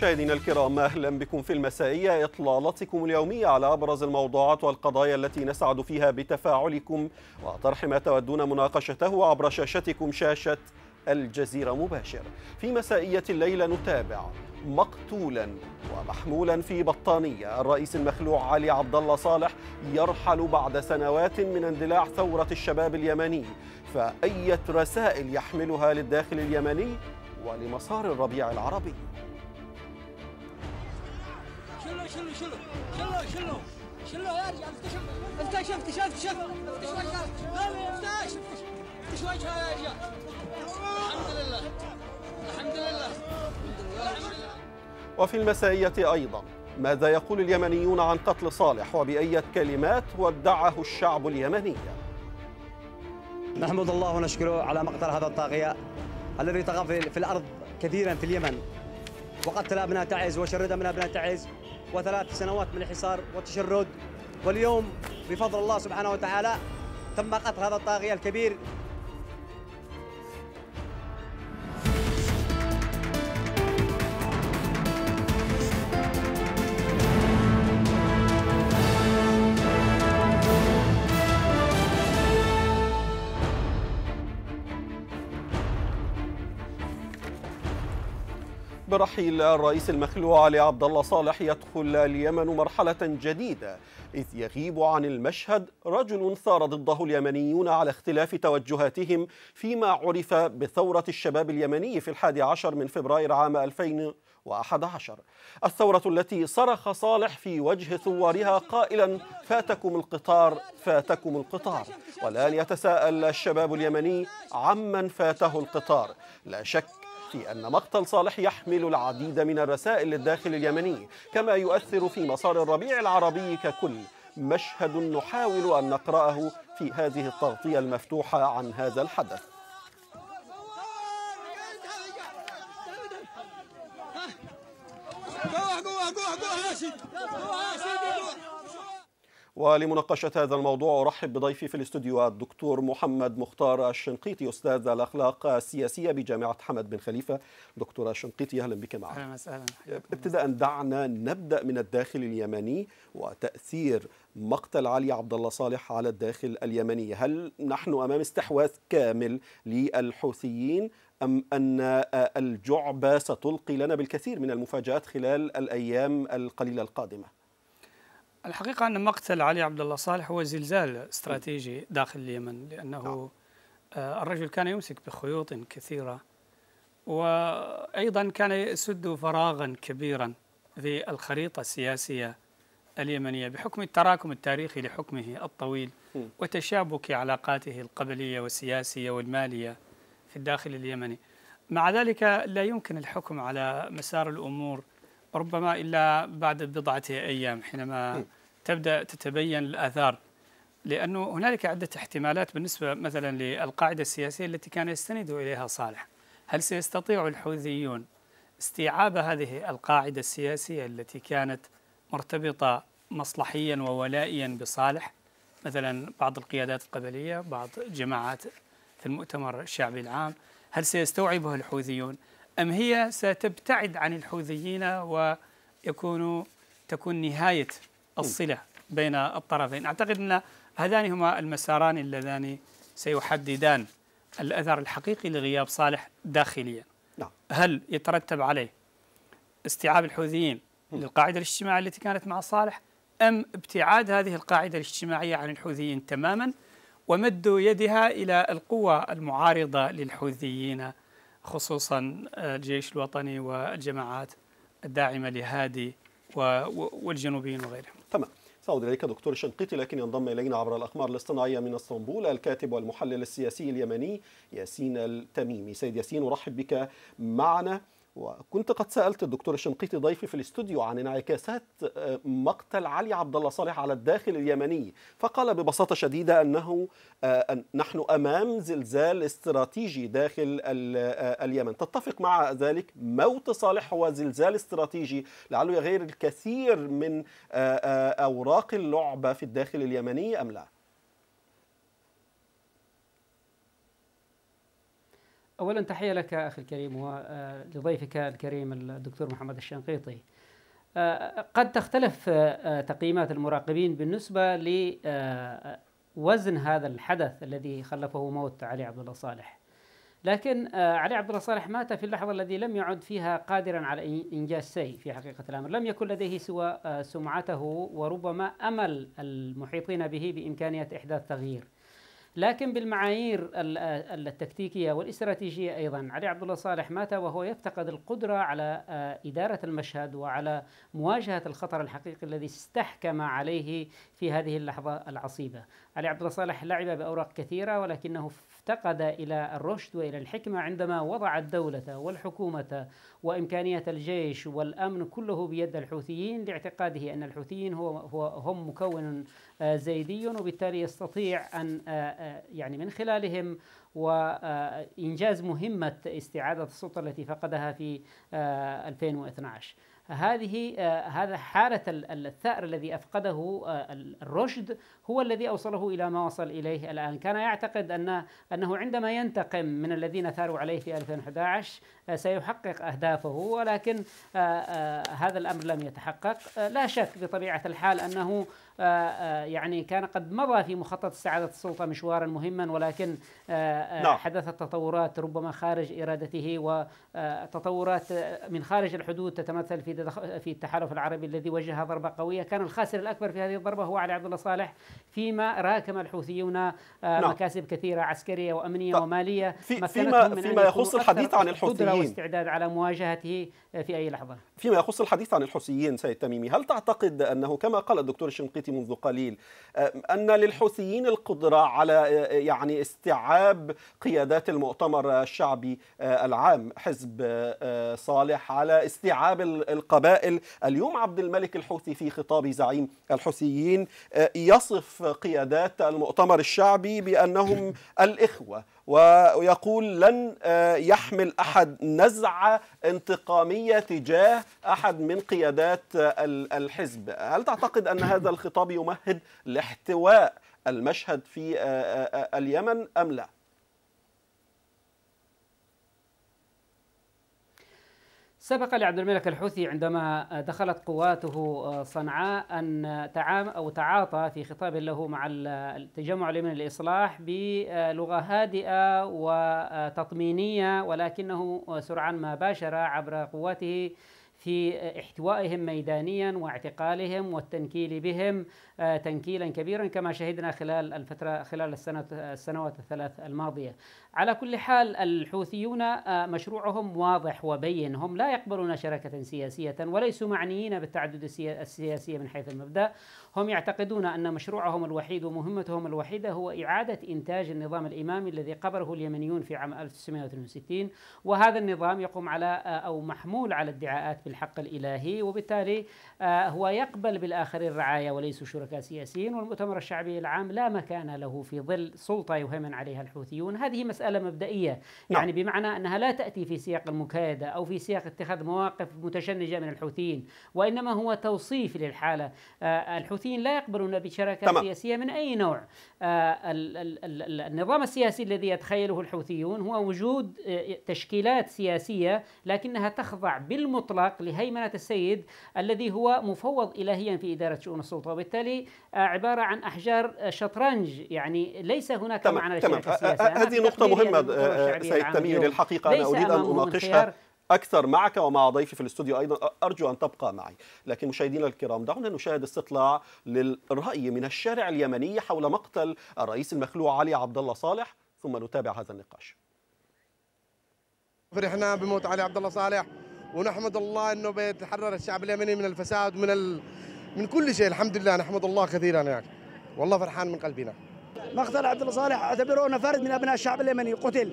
مشاهدينا الكرام اهلا بكم في المسائيه اطلالتكم اليوميه على ابرز الموضوعات والقضايا التي نسعد فيها بتفاعلكم وطرح ما تودون مناقشته عبر شاشتكم شاشه الجزيره مباشر. في مسائيه الليله نتابع مقتولا ومحمولا في بطانيه الرئيس المخلوع علي عبد الله صالح يرحل بعد سنوات من اندلاع ثوره الشباب اليمني فاية رسائل يحملها للداخل اليمني ولمسار الربيع العربي شلوا شلوا شلوا شلوا شلوا يا رجال افتشوا افتشوا افتشوا افتشوا افتشوا وجهه افتشوا افتشوا وجهه يا رجال الحمد لله الحمد لله وفي المسائية أيضا ماذا يقول اليمنيون عن قتل صالح وبأية كلمات ودعه الشعب اليمني نحمد الله ونشكره على مقتل هذا الطاغية الذي طغى في الأرض كثيرا في اليمن وقتل أبناء تعز وشرد أبناء تعز وثلاث سنوات من الحصار والتشرد واليوم بفضل الله سبحانه وتعالى تم قتل هذا الطاغية الكبير برحيل الرئيس المخلوع علي عبد الله صالح يدخل اليمن مرحلة جديدة إذ يغيب عن المشهد رجل ثار ضده اليمنيون على اختلاف توجهاتهم فيما عرف بثورة الشباب اليمني في الحادي عشر من فبراير عام 2011 الثورة التي صرخ صالح في وجه ثوارها قائلا فاتكم القطار فاتكم القطار والآن يتساءل الشباب اليمني عمن فاته القطار لا شك في أن مقتل صالح يحمل العديد من الرسائل للداخل اليمني كما يؤثر في مسار الربيع العربي ككل مشهد نحاول أن نقرأه في هذه التغطية المفتوحة عن هذا الحدث قوة قوة قوة قوة ولمناقشة هذا الموضوع أرحب بضيفي في الاستوديو الدكتور محمد مختار الشنقيطي أستاذ الأخلاق السياسية بجامعة حمد بن خليفة دكتور الشنقيطي أهلا بك معنا أهلا وسهلا ابتداء دعنا نبدأ من الداخل اليمني وتأثير مقتل علي عبد الله صالح على الداخل اليمني هل نحن أمام استحواذ كامل للحوثيين أم أن الجعبة ستلقي لنا بالكثير من المفاجآت خلال الأيام القليلة القادمة الحقيقة أن مقتل علي عبد الله صالح هو زلزال استراتيجي داخل اليمن لأنه نعم. آه، الرجل كان يمسك بخيوط كثيرة وأيضا كان يسد فراغا كبيرا في الخريطة السياسية اليمنية بحكم التراكم التاريخي لحكمه الطويل وتشابك علاقاته القبلية والسياسية والمالية في الداخل اليمني مع ذلك لا يمكن الحكم على مسار الأمور ربما إلا بعد بضعة أيام حينما تبدأ تتبين الآثار لأنه هنالك عدة احتمالات بالنسبة مثلا للقاعدة السياسية التي كان يستند إليها صالح هل سيستطيع الحوثيون استيعاب هذه القاعدة السياسية التي كانت مرتبطة مصلحيا وولائيا بصالح مثلا بعض القيادات القبلية بعض جماعات في المؤتمر الشعبي العام هل سيستوعبها الحوثيون أم هي ستبتعد عن الحوثيين ويكون تكون نهاية الصلة بين الطرفين أعتقد أن هذان هما المساران اللذان سيحددان الأثر الحقيقي لغياب صالح داخليا نعم. هل يترتب عليه استيعاب الحوثيين للقاعدة الاجتماعية التي كانت مع صالح أم ابتعاد هذه القاعدة الاجتماعية عن الحوثيين تماما ومد يدها إلى القوى المعارضة للحوثيين خصوصا الجيش الوطني والجماعات الداعمة لهادي والجنوبيين وغيرهم تمام سأعود إليك دكتور شنقيطي لكن ينضم إلينا عبر الأقمار الاصطناعية من اسطنبول الكاتب والمحلل السياسي اليمني ياسين التميمي سيد ياسين أرحب بك معنا وكنت قد سالت الدكتور الشنقيطي ضيفي في الاستوديو عن انعكاسات آه، مقتل علي عبد الله صالح على الداخل اليمني فقال ببساطه شديده انه آه، نحن امام زلزال استراتيجي داخل آه، اليمن تتفق مع ذلك موت صالح هو زلزال استراتيجي لعله يغير الكثير من اوراق اللعبه في الداخل اليمني ام لا اولا تحيه لك اخي الكريم ولضيفك آه، الكريم الدكتور محمد الشنقيطي. آه، قد تختلف آه، تقييمات المراقبين بالنسبه لوزن هذا الحدث الذي خلفه موت علي عبد الله صالح. لكن علي عبد الله صالح مات في اللحظه الذي لم يعد فيها قادرا على انجاز شيء في حقيقه الامر، لم يكن لديه سوى سمعته وربما امل المحيطين به بامكانيه احداث تغيير. لكن بالمعايير التكتيكيه والاستراتيجيه ايضا علي عبد الله صالح مات وهو يفتقد القدره على آه، اداره المشهد وعلى مواجهه الخطر الحقيقي الذي استحكم عليه في هذه اللحظه العصيبه علي عبد الله صالح لعب باوراق كثيره ولكنه افتقد إلى الرشد وإلى الحكمة عندما وضع الدولة والحكومة وإمكانية الجيش والأمن كله بيد الحوثيين لاعتقاده أن الحوثيين هو, هو هم مكون آه، زيدي وبالتالي يستطيع أن آه، آه، يعني من خلالهم وإنجاز مهمة استعادة السلطة التي فقدها في 2012 هذه آه، هذا حالة الثأر الذي أفقده آه، الرشد هو الذي أوصله إلى ما وصل إليه الآن كان يعتقد أن أنه عندما ينتقم من الذين ثاروا عليه في 2011 آه، سيحقق أهدافه ولكن هذا الأمر لم يتحقق لا شك بطبيعة الحال أنه آه، آه، يعني كان قد مضى في مخطط استعادة السلطة مشوارا مهما ولكن آه، نعم. حدثت تطورات ربما خارج إرادته وتطورات من خارج الحدود تتمثل في في التحالف العربي الذي وجه ضربة قوية كان الخاسر الأكبر في هذه الضربة هو علي عبد الله صالح فيما راكم الحوثيون نعم. مكاسب كثيرة عسكرية وأمنية ومالية فيما, فيما يخص الحديث عن الحوثيين استعداد على مواجهته في أي لحظة فيما يخص الحديث عن الحوثيين سيد تميمي هل تعتقد أنه كما قال الدكتور الشنقيطي منذ قليل أن للحوثيين القدرة على يعني استيعاب قيادات المؤتمر الشعبي العام حزب صالح على استيعاب القبائل اليوم عبد الملك الحوثي في خطاب زعيم الحوثيين يصف قيادات المؤتمر الشعبي بأنهم الإخوة ويقول لن آه، يحمل احد نزعه انتقاميه تجاه احد من قيادات آه، الحزب، هل تعتقد ان هذا الخطاب يمهد لاحتواء المشهد في آه، اليمن ام لا؟ سبق لعبد الملك الحوثي عندما دخلت قواته آه، صنعاء أن تعام أو تعاطى في خطاب له مع التجمع اليمني للإصلاح بلغة هادئة وتطمينية ولكنه سرعان ما باشر عبر قواته في احتوائهم ميدانيا واعتقالهم والتنكيل بهم آه، تنكيلا كبيرا كما شهدنا خلال الفتره خلال السنوات الثلاث الماضيه. على كل حال الحوثيون آه، مشروعهم واضح وبين هم لا يقبلون شراكة سياسية وليسوا معنيين بالتعدد السياسي من حيث المبدأ هم يعتقدون أن مشروعهم الوحيد ومهمتهم الوحيدة هو إعادة إنتاج النظام الإمامي الذي قبره اليمنيون في عام 1962 وهذا النظام يقوم على آه، أو محمول على ادعاءات بالحق الإلهي وبالتالي آه، هو يقبل بالآخرين رعايا وليسوا شركاء سياسيين والمؤتمر الشعبي العام لا مكان له في ظل سلطة يهيمن عليها الحوثيون هذه مسألة مسألة مبدئية نعم. يعني بمعنى أنها لا تأتي في سياق المكايدة أو في سياق اتخاذ مواقف متشنجة من الحوثيين وإنما هو توصيف للحالة آه، الحوثيين لا يقبلون بشراكة تمام. سياسية من أي نوع آه، النظام السياسي الذي يتخيله الحوثيون هو وجود آه، تشكيلات سياسية لكنها تخضع بالمطلق لهيمنة السيد الذي هو مفوض إلهيا في إدارة شؤون السلطة وبالتالي عبارة عن أحجار شطرنج يعني ليس هناك تمام. معنى تمام. هذه نقطة مهمه آه، آه، سيد تميم الحقيقه انا اريد ان اناقشها أكثر معك ومع ضيفي في الاستوديو أيضا أرجو أن تبقى معي لكن مشاهدينا الكرام دعونا نشاهد استطلاع للرأي من الشارع اليمني حول مقتل الرئيس المخلوع علي عبد الله صالح ثم نتابع هذا النقاش فرحنا بموت علي عبد الله صالح ونحمد الله انه بيتحرر الشعب اليمني من الفساد من ال... من كل شيء الحمد لله نحمد الله كثيرا يعني والله فرحان من قلبنا مقتل عبد الله صالح اعتبرونه فرد من ابناء الشعب اليمني قتل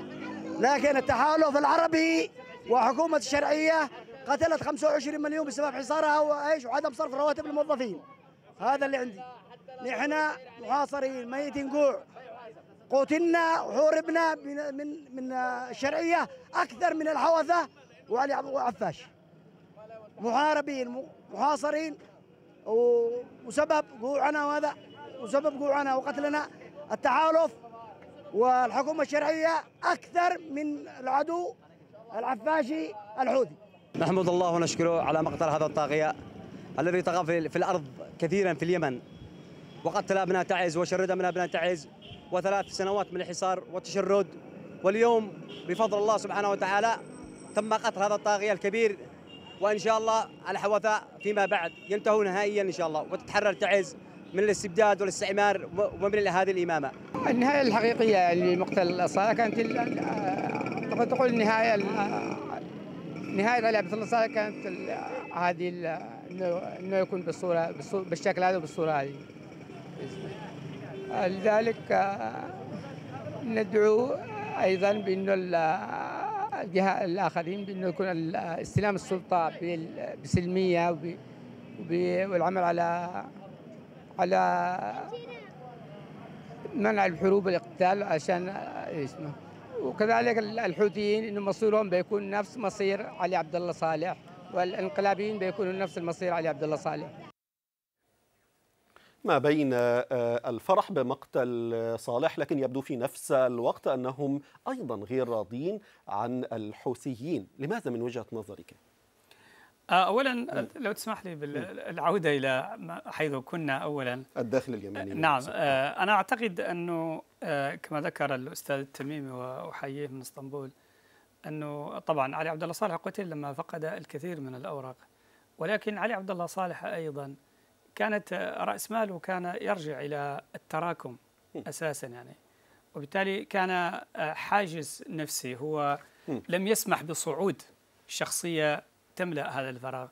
لكن التحالف العربي وحكومه الشرعيه قتلت 25 مليون بسبب حصارها وايش وعدم صرف رواتب الموظفين هذا اللي عندي نحن محاصرين ميتين جوع قتلنا وحوربنا من من من الشرعيه اكثر من الحوثه وعلي عفاش محاربين محاصرين وسبب جوعنا وهذا وسبب جوعنا وقتلنا التحالف والحكومة الشرعية أكثر من العدو العفاشي الحوثي نحمد الله ونشكره على مقتل هذا الطاغية الذي طغى في الأرض كثيرا في اليمن وقتل أبناء تعز وشرد من أبناء تعز وثلاث سنوات من الحصار والتشرد واليوم بفضل الله سبحانه وتعالى تم قتل هذا الطاغية الكبير وإن شاء الله الحوثاء فيما بعد ينتهوا نهائيا إن شاء الله وتتحرر تعز من الاستبداد والاستعمار ومن هذه الإمامة النهاية الحقيقية لمقتل الأصالة كانت تقول النهاية نهاية علي عبد الله كانت هذه انه يكون بالصوره بالشكل هذا وبالصوره هذه لذلك آه، ندعو ايضا بانه الجهة الاخرين بانه يكون استلام السلطه بسلميه والعمل على على منع الحروب والاقتتال عشان اسمه وكذلك الحوثيين انه مصيرهم بيكون نفس مصير علي عبد الله صالح والانقلابيين بيكونوا نفس المصير علي عبد الله صالح ما بين آه، الفرح بمقتل صالح لكن يبدو في نفس الوقت انهم ايضا غير راضين عن الحوثيين لماذا من وجهه نظرك آه، اولا نعم. لو تسمح لي بالعوده نعم. الى حيث كنا اولا الداخل اليمني آه، نعم آه، انا اعتقد انه كما ذكر الاستاذ التميمي واحييه من اسطنبول انه طبعا علي عبد الله صالح قتل لما فقد الكثير من الاوراق ولكن علي عبد الله صالح ايضا كانت راس ماله كان يرجع الى التراكم اساسا يعني وبالتالي كان حاجز نفسي هو لم يسمح بصعود شخصيه تملا هذا الفراغ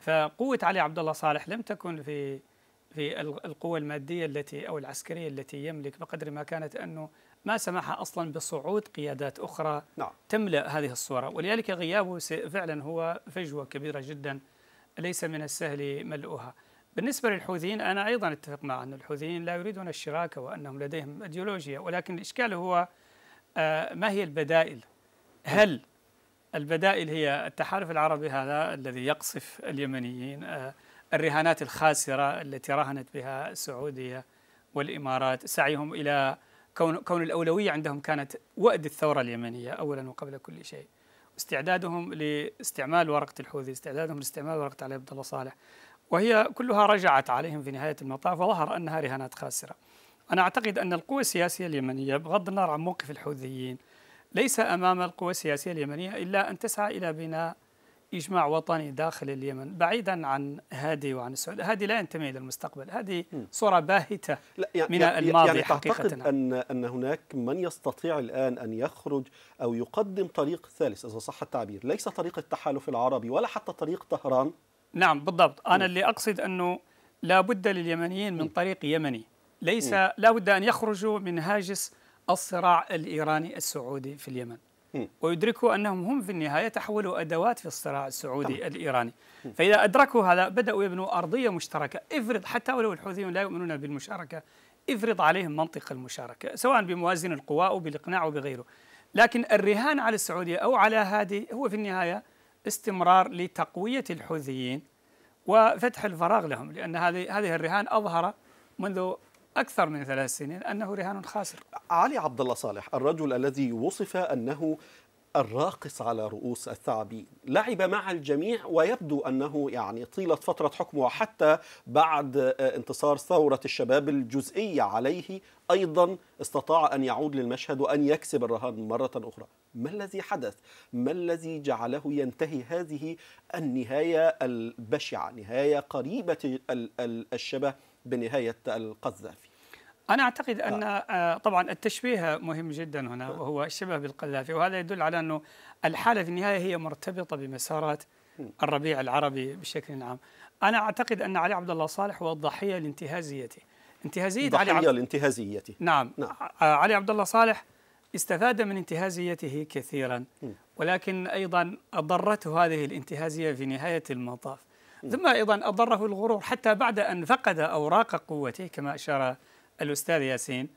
فقوه علي عبد الله صالح لم تكن في في القوة المادية التي أو العسكرية التي يملك بقدر ما كانت أنه ما سمح أصلا بصعود قيادات أخرى نعم. تملأ هذه الصورة ولذلك غيابه فعلا هو فجوة كبيرة جدا ليس من السهل ملؤها بالنسبة للحوثيين أنا أيضا أتفق مع أن الحوثيين لا يريدون الشراكة وأنهم لديهم أيديولوجيا ولكن الإشكال هو آه، ما هي البدائل هل البدائل هي التحالف العربي هذا الذي يقصف اليمنيين آه، الرهانات الخاسرة التي رهنت بها السعودية والإمارات سعيهم إلى كون, كون الأولوية عندهم كانت وأد الثورة اليمنية أولا وقبل كل شيء استعدادهم لاستعمال ورقة الحوثي استعدادهم لاستعمال ورقة علي عبد الله صالح وهي كلها رجعت عليهم في نهاية المطاف وظهر أنها رهانات خاسرة أنا أعتقد أن القوى السياسية اليمنية بغض النظر عن موقف الحوثيين ليس أمام القوى السياسية اليمنية إلا أن تسعى إلى بناء إجماع وطني داخل اليمن بعيدا عن هادي وعن السعوديه، هذه لا ينتمي إلى المستقبل هذه صورة باهتة لا يعني من الماضي يعني تعتقد حقيقة أن, أن هناك من يستطيع الآن أن يخرج أو يقدم طريق ثالث إذا صح التعبير ليس طريق التحالف العربي ولا حتى طريق طهران نعم بالضبط أنا م. اللي أقصد أنه لا بد لليمنيين من طريق يمني ليس لا بد أن يخرجوا من هاجس الصراع الإيراني السعودي في اليمن ويدركوا أنهم هم في النهاية تحولوا أدوات في الصراع السعودي طبعا. الإيراني فإذا أدركوا هذا بدأوا يبنوا أرضية مشتركة افرض حتى ولو الحوثيون لا يؤمنون بالمشاركة افرض عليهم منطق المشاركة سواء بموازن القوى أو بالإقناع أو بغيره لكن الرهان على السعودية أو على هذه هو في النهاية استمرار لتقوية الحوثيين وفتح الفراغ لهم لأن هذه هذه الرهان أظهر منذ أكثر من ثلاث سنين أنه رهان خاسر علي عبد الله صالح الرجل الذي وصف أنه الراقص على رؤوس الثعابين لعب مع الجميع ويبدو أنه يعني طيلة فترة حكمه وحتى بعد آه، انتصار ثورة الشباب الجزئية عليه أيضا استطاع أن يعود للمشهد وأن يكسب الرهان مرة أخرى ما الذي حدث؟ ما الذي جعله ينتهي هذه النهاية البشعة نهاية قريبة الشبه بنهاية القذافي أنا أعتقد آه. أن آه، طبعا التشبيه مهم جدا هنا نعم. وهو الشبه بالقذافي وهذا يدل على أنه الحالة في النهاية هي مرتبطة بمسارات الربيع العربي بشكل عام أنا أعتقد أن علي عبد الله صالح هو الضحية لانتهازيته انتهازية ضحية علي عبد... لانتهازيته نعم. نعم آه، علي عبد الله صالح استفاد من انتهازيته كثيرا ولكن أيضا أضرته هذه الانتهازية في نهاية المطاف ثم أيضا أضره الغرور حتى بعد أن فقد أوراق قوته كما أشار الأستاذ ياسين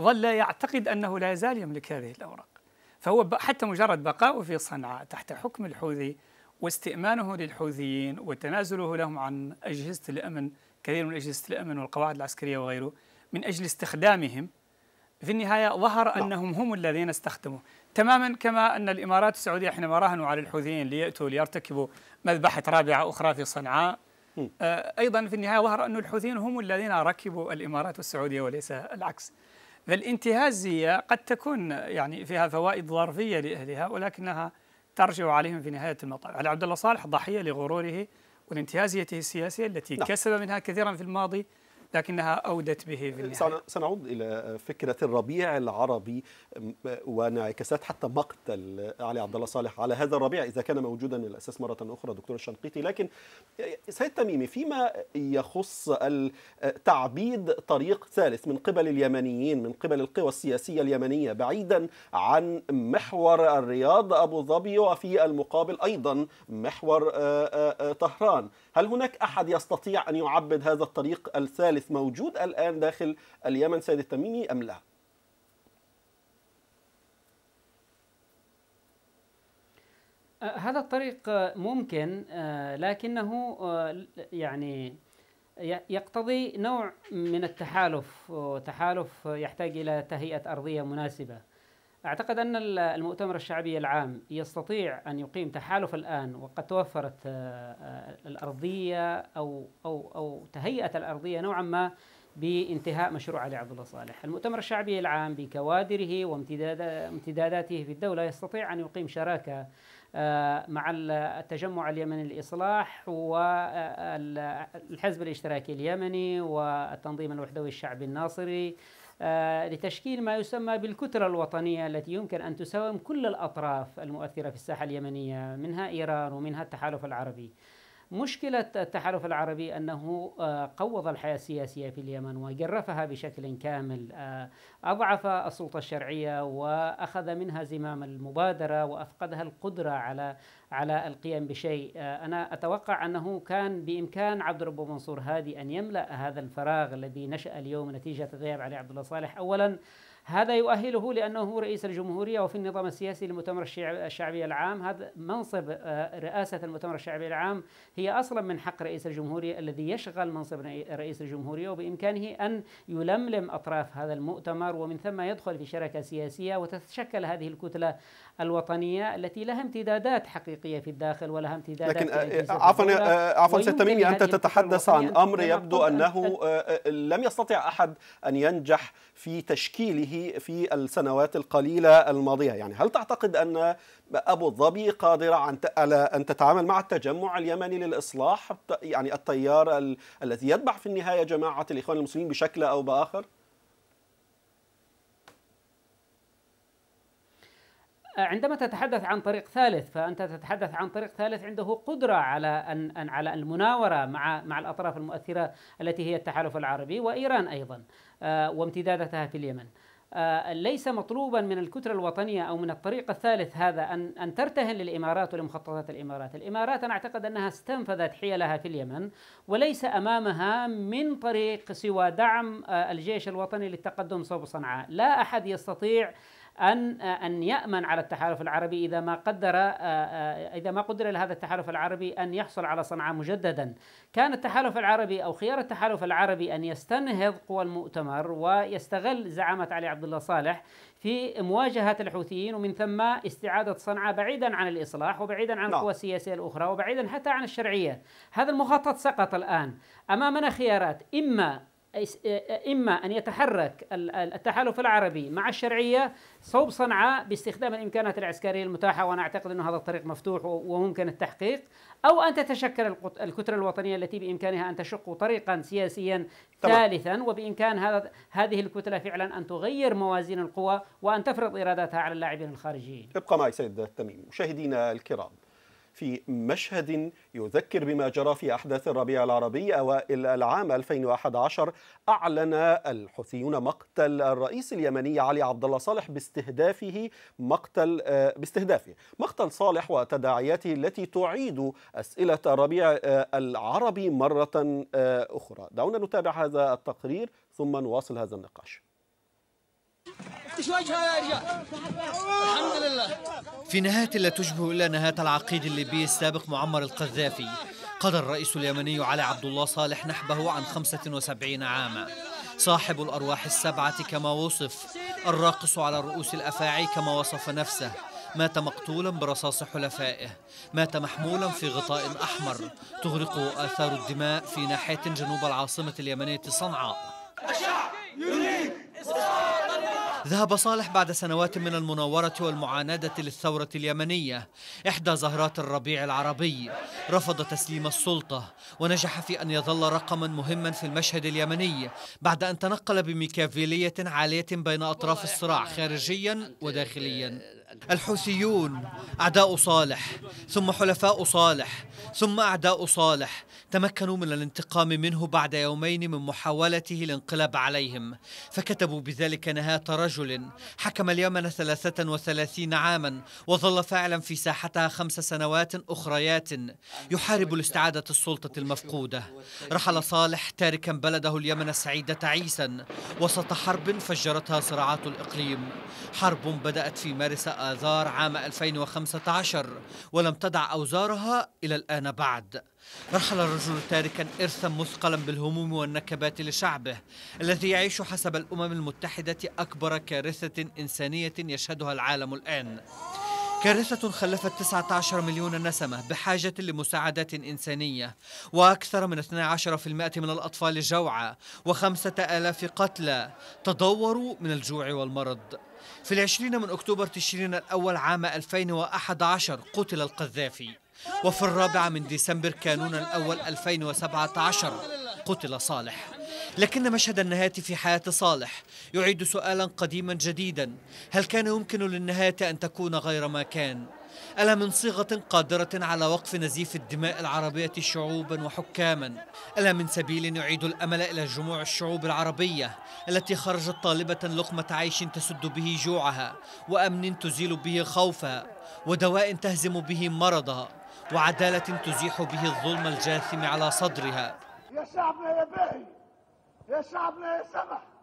ظل يعتقد أنه لا يزال يملك هذه الأوراق فهو حتى مجرد بقاؤه في صنعاء تحت حكم الحوثي واستئمانه للحوثيين وتنازله لهم عن أجهزة الأمن كثير من أجهزة الأمن والقواعد العسكرية وغيره من أجل استخدامهم في النهاية ظهر أنهم هم الذين استخدموه تماما كما أن الإمارات السعودية حينما راهنوا على الحوثيين ليأتوا ليرتكبوا مذبحة رابعة أخرى في صنعاء آه، أيضا في النهاية ظهر أن الحوثيين هم الذين ركبوا الإمارات والسعودية وليس العكس فالانتهازية قد تكون يعني فيها فوائد ظرفية لأهلها ولكنها ترجع عليهم في نهاية المطاف على عبد الله صالح ضحية لغروره والانتهازيته السياسية التي نعم. كسب منها كثيرا في الماضي لكنها أودت به في النهاية سنعود إلى فكرة الربيع العربي وانعكاسات حتى مقتل علي عبد الله صالح على هذا الربيع إذا كان موجودا الأساس مرة أخرى دكتور الشنقيطي لكن آه، سيد تميمي فيما يخص آه، تعبيد طريق ثالث من قبل اليمنيين من قبل القوى السياسية اليمنية بعيدا عن محور الرياض أبو ظبي وفي المقابل أيضا محور آه، طهران هل هناك أحد يستطيع أن يعبد هذا الطريق الثالث موجود الآن داخل اليمن سيد التميمي أم لا؟ أه، هذا الطريق ممكن أه، لكنه أه، يعني يقتضي نوع من التحالف تحالف يحتاج الى تهيئه ارضيه مناسبه أعتقد أن المؤتمر الشعبي العام يستطيع أن يقيم تحالف الآن وقد توفرت آه، آه، الأرضية أو أو أو تهيئت الأرضية نوعا ما بانتهاء مشروع علي عبد الله صالح. المؤتمر الشعبي العام بكوادره وامتداداته في الدولة يستطيع أن يقيم شراكة آه، مع التجمع اليمني للإصلاح والحزب الاشتراكي اليمني والتنظيم الوحدوي الشعبي الناصري آه، لتشكيل ما يسمى بالكترة الوطنية التي يمكن أن تساوم كل الأطراف المؤثرة في الساحة اليمنية منها إيران ومنها التحالف العربي مشكلة التحالف العربي أنه آه، قوض الحياة السياسية في اليمن وجرفها بشكل كامل آه، أضعف السلطة الشرعية وأخذ منها زمام المبادرة وأفقدها القدرة على على القيام بشيء آه، أنا أتوقع أنه كان بإمكان عبد الرب منصور هادي أن يملأ هذا الفراغ الذي نشأ اليوم نتيجة غياب علي عبد الله صالح أولا هذا يؤهله لأنه هو رئيس الجمهورية وفي النظام السياسي للمؤتمر الشعبي العام هذا منصب آه، رئاسة المؤتمر الشعبي العام هي أصلا من حق رئيس الجمهورية الذي يشغل منصب رئيس الجمهورية وبإمكانه أن يلملم أطراف هذا المؤتمر ومن ثم يدخل في شراكة سياسية وتتشكل هذه الكتلة الوطنية التي لها امتدادات حقيقية في الداخل ولها امتدادات لكن آه، آه، عفوا آه، عفوا سيد تميمي أنت تتحدث عن أمر يبدو أنه لم يستطع أحد أن ينجح في تشكيله في السنوات القليلة الماضية يعني هل تعتقد أن أبو ظبي قادرة على أن تتعامل مع التجمع اليمني للإصلاح يعني التيار الذي يتبع في النهاية جماعة الإخوان المسلمين بشكل أو بآخر؟ عندما تتحدث عن طريق ثالث فانت تتحدث عن طريق ثالث عنده قدره على ان, أن على المناوره مع مع الاطراف المؤثره التي هي التحالف العربي وايران ايضا آه، وامتداداتها في اليمن. آه، ليس مطلوبا من الكتلة الوطنية أو من الطريق الثالث هذا أن أن ترتهن للإمارات ولمخططات الإمارات، الإمارات أنا أعتقد أنها استنفذت حيلها في اليمن وليس أمامها من طريق سوى دعم آه، الجيش الوطني للتقدم صوب صنعاء، لا أحد يستطيع ان ان يامن على التحالف العربي اذا ما قدر اذا ما قدر لهذا التحالف العربي ان يحصل على صنعاء مجددا. كان التحالف العربي او خيار التحالف العربي ان يستنهض قوى المؤتمر ويستغل زعامه علي عبد الله صالح في مواجهة الحوثيين ومن ثم استعادة صنعاء بعيدا عن الإصلاح وبعيدا عن القوى نعم. السياسية الأخرى وبعيدا حتى عن الشرعية هذا المخطط سقط الآن أمامنا خيارات إما إما أن يتحرك التحالف العربي مع الشرعية صوب صنعاء باستخدام الإمكانات العسكرية المتاحة وأنا أعتقد أن هذا الطريق مفتوح وممكن التحقيق أو أن تتشكل الكتلة الوطنية التي بإمكانها أن تشق طريقا سياسيا ثالثا وبإمكان هذا هذه الكتلة فعلا أن تغير موازين القوى وأن تفرض إراداتها على اللاعبين الخارجيين ابقى معي سيد التميم مشاهدينا الكرام في مشهد يذكر بما جرى في أحداث الربيع العربي أوائل العام 2011 أعلن الحوثيون مقتل الرئيس اليمني علي عبد الله صالح باستهدافه مقتل آه، باستهدافه مقتل صالح وتداعياته التي تعيد أسئلة الربيع آه، العربي مرة آه، أخرى دعونا نتابع هذا التقرير ثم نواصل هذا النقاش الحمد لله في نهاية لا تشبه إلا نهاية العقيد الليبي السابق معمر القذافي قضى الرئيس اليمني على عبد الله صالح نحبه عن 75 عاما صاحب الأرواح السبعة كما وصف الراقص على رؤوس الأفاعي كما وصف نفسه مات مقتولا برصاص حلفائه مات محمولا في غطاء أحمر تغرقه آثار الدماء في ناحية جنوب العاصمة اليمنية صنعاء الشعب يريد إسقاط ذهب صالح بعد سنوات من المناورة والمعاندة للثورة اليمنية إحدى زهرات الربيع العربي رفض تسليم السلطة ونجح في أن يظل رقما مهما في المشهد اليمني بعد أن تنقل بميكافيلية عالية بين أطراف الصراع خارجيا وداخليا الحوثيون أعداء صالح ثم حلفاء صالح ثم أعداء صالح تمكنوا من الانتقام منه بعد يومين من محاولته الانقلاب عليهم فكتبوا بذلك نهاية رجل حكم اليمن 33 عاما وظل فاعلا في ساحتها خمس سنوات أخريات يحارب لاستعادة السلطة المفقودة رحل صالح تاركا بلده اليمن السعيدة عيسا وسط حرب فجرتها صراعات الإقليم حرب بدأت في مارس آذار عام 2015 ولم تدع أوزارها إلى الآن بعد رحل الرجل تاركا إرثا مثقلا بالهموم والنكبات لشعبه الذي يعيش حسب الأمم المتحدة أكبر كارثة إنسانية يشهدها العالم الآن كارثة خلفت 19 مليون نسمة بحاجة لمساعدات إنسانية وأكثر من 12% من الأطفال جوعى و5000 قتلى تضوروا من الجوع والمرض في العشرين من أكتوبر تشرين الأول عام 2011 قتل القذافي وفي الرابعة من ديسمبر كانون الأول 2017 قتل صالح لكن مشهد النهاية في حياة صالح يعيد سؤالا قديما جديدا هل كان يمكن للنهاية أن تكون غير ما كان؟ ألا من صيغة قادرة على وقف نزيف الدماء العربية شعوبا وحكاما ألا من سبيل يعيد الأمل إلى جموع الشعوب العربية التي خرجت طالبة لقمة عيش تسد به جوعها وأمن تزيل به خوفها ودواء تهزم به مرضها وعدالة تزيح به الظلم الجاثم على صدرها يا شعبنا يا باهي يا شعبنا يا سمح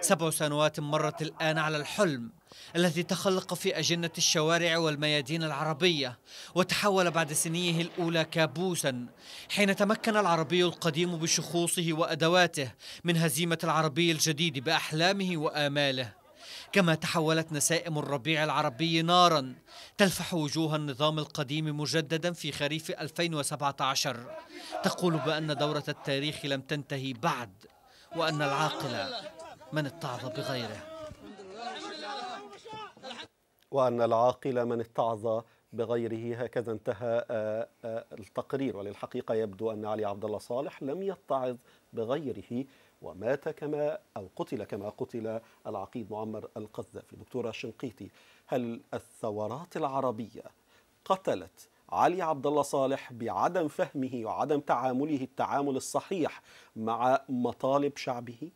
سبع سنوات مرت الآن على الحلم الذي تخلق في أجنة الشوارع والميادين العربية وتحول بعد سنيه الأولى كابوسا حين تمكن العربي القديم بشخوصه وأدواته من هزيمة العربي الجديد بأحلامه وآماله كما تحولت نسائم الربيع العربي نارا تلفح وجوه النظام القديم مجددا في خريف 2017 تقول بأن دورة التاريخ لم تنتهي بعد وأن العاقل من اتعظ بغيره وأن العاقل من اتعظ بغيره هكذا انتهى آه، آه، التقرير وللحقيقة يبدو أن علي عبد الله صالح لم يتعظ بغيره ومات كما أو قتل كما قتل العقيد معمر القذافي دكتورة شنقيتي هل الثورات العربية قتلت علي عبد الله صالح بعدم فهمه وعدم تعامله التعامل الصحيح مع مطالب شعبه؟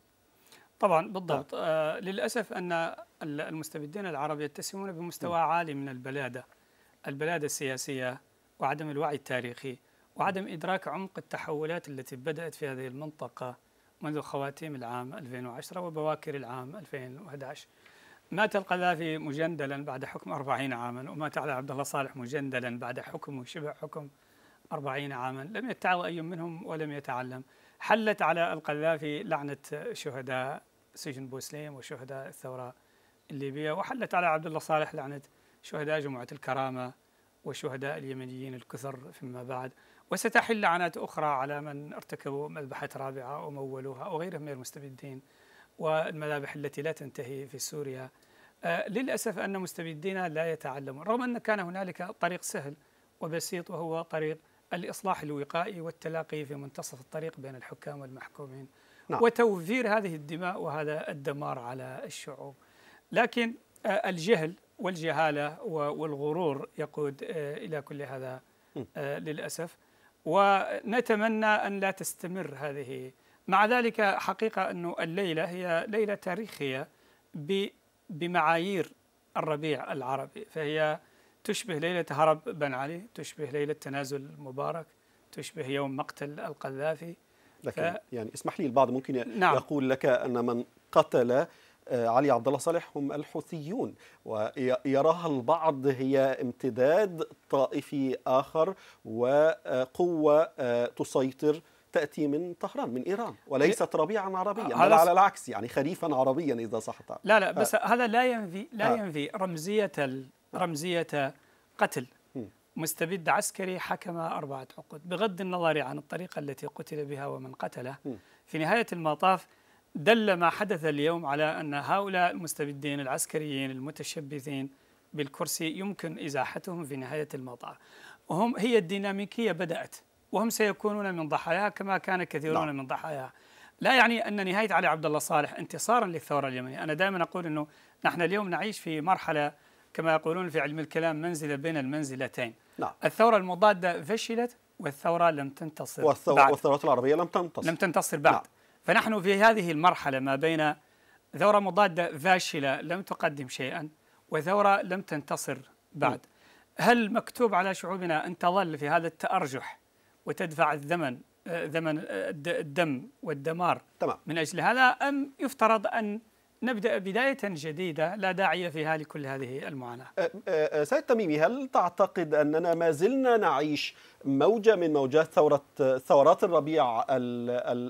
طبعا بالضبط نعم. آه للاسف ان المستبدين العرب يتسمون بمستوى نعم. عالي من البلاده البلاده السياسيه وعدم الوعي التاريخي وعدم ادراك عمق التحولات التي بدات في هذه المنطقه منذ خواتيم العام 2010 وبواكر العام 2011 مات القذافي مجندلا بعد حكم أربعين عاما ومات على عبد الله صالح مجندلا بعد حكم وشبع حكم أربعين عاما لم يتعظ أي منهم ولم يتعلم حلت على القذافي لعنة شهداء سجن بوسليم وشهداء الثورة الليبية وحلت على عبد الله صالح لعنة شهداء جمعة الكرامة وشهداء اليمنيين الكثر فيما بعد وستحل لعنات أخرى على من ارتكبوا مذبحة رابعة ومولوها وغيرهم من المستبدين والمذابح التي لا تنتهي في سوريا آه، للأسف أن مستبدينا لا يتعلمون رغم أن كان هنالك طريق سهل وبسيط وهو طريق الإصلاح الوقائي والتلاقي في منتصف الطريق بين الحكام والمحكومين نعم. وتوفير هذه الدماء وهذا الدمار على الشعوب لكن آه، الجهل والجهالة والغرور يقود آه، إلى كل هذا للأسف ونتمنى أن لا تستمر هذه مع ذلك حقيقة أن الليلة هي ليلة تاريخية بمعايير الربيع العربي فهي تشبه ليلة هرب بن علي تشبه ليلة تنازل مبارك تشبه يوم مقتل القذافي لكن ف... يعني اسمح لي البعض ممكن نعم. يقول لك أن من قتل آه، علي عبد الله صالح هم الحوثيون ويراها البعض هي امتداد طائفي آخر وقوة آه، تسيطر تأتي من طهران من إيران إيه، وليست ربيعا عربيا آه، بل على العكس يعني خريفا عربيا إذا صح التعبير لا لا آه. بس هذا لا ينفي لا آه. ينفي رمزية رمزية قتل مستبد عسكري حكم أربعة عقود بغض النظر عن الطريقة التي قتل بها ومن قتله في نهاية المطاف دل ما حدث اليوم على أن هؤلاء المستبدين العسكريين المتشبثين بالكرسي يمكن إزاحتهم في نهاية المطاف وهم هي الديناميكية بدأت وهم سيكونون من ضحاياها كما كان كثيرون لا. نعم. من ضحاياها لا يعني أن نهاية علي عبد الله صالح انتصارا للثورة اليمنية أنا دائما أقول أنه نحن اليوم نعيش في مرحلة كما يقولون في علم الكلام منزلة بين المنزلتين نعم. الثورة المضادة فشلت والثورة لم تنتصر والثو... بعد والثورات العربية لم تنتصر لم تنتصر بعد لا. نعم. فنحن في هذه المرحلة ما بين ثورة مضادة فاشلة لم تقدم شيئا وثورة لم تنتصر بعد م. نعم. هل مكتوب على شعوبنا أن تظل في هذا التأرجح وتدفع الثمن آه، ثمن آه، الدم والدمار تمام. من اجل هذا ام يفترض ان نبدأ بداية جديدة لا داعي فيها لكل هذه المعاناة أه، أه، أه، سيد تميمي هل تعتقد أننا ما زلنا نعيش موجة من موجات ثورة ثورات الربيع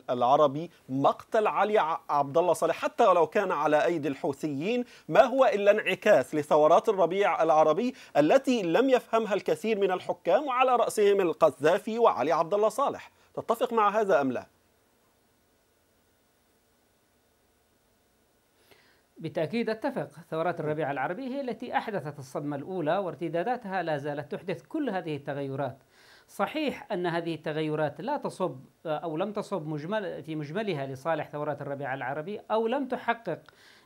العربي مقتل علي عبد الله صالح حتى ولو كان على أيدي الحوثيين ما هو إلا انعكاس لثورات الربيع العربي التي لم يفهمها الكثير من الحكام وعلى رأسهم القذافي وعلي عبد الله صالح تتفق مع هذا أم لا؟ بالتأكيد أتفق ثورات الربيع العربي هي التي أحدثت الصدمة الأولى وارتداداتها لا زالت تحدث كل هذه التغيرات صحيح أن هذه التغيرات لا تصب أو لم تصب مجمل في مجملها لصالح ثورات الربيع العربي أو لم تحقق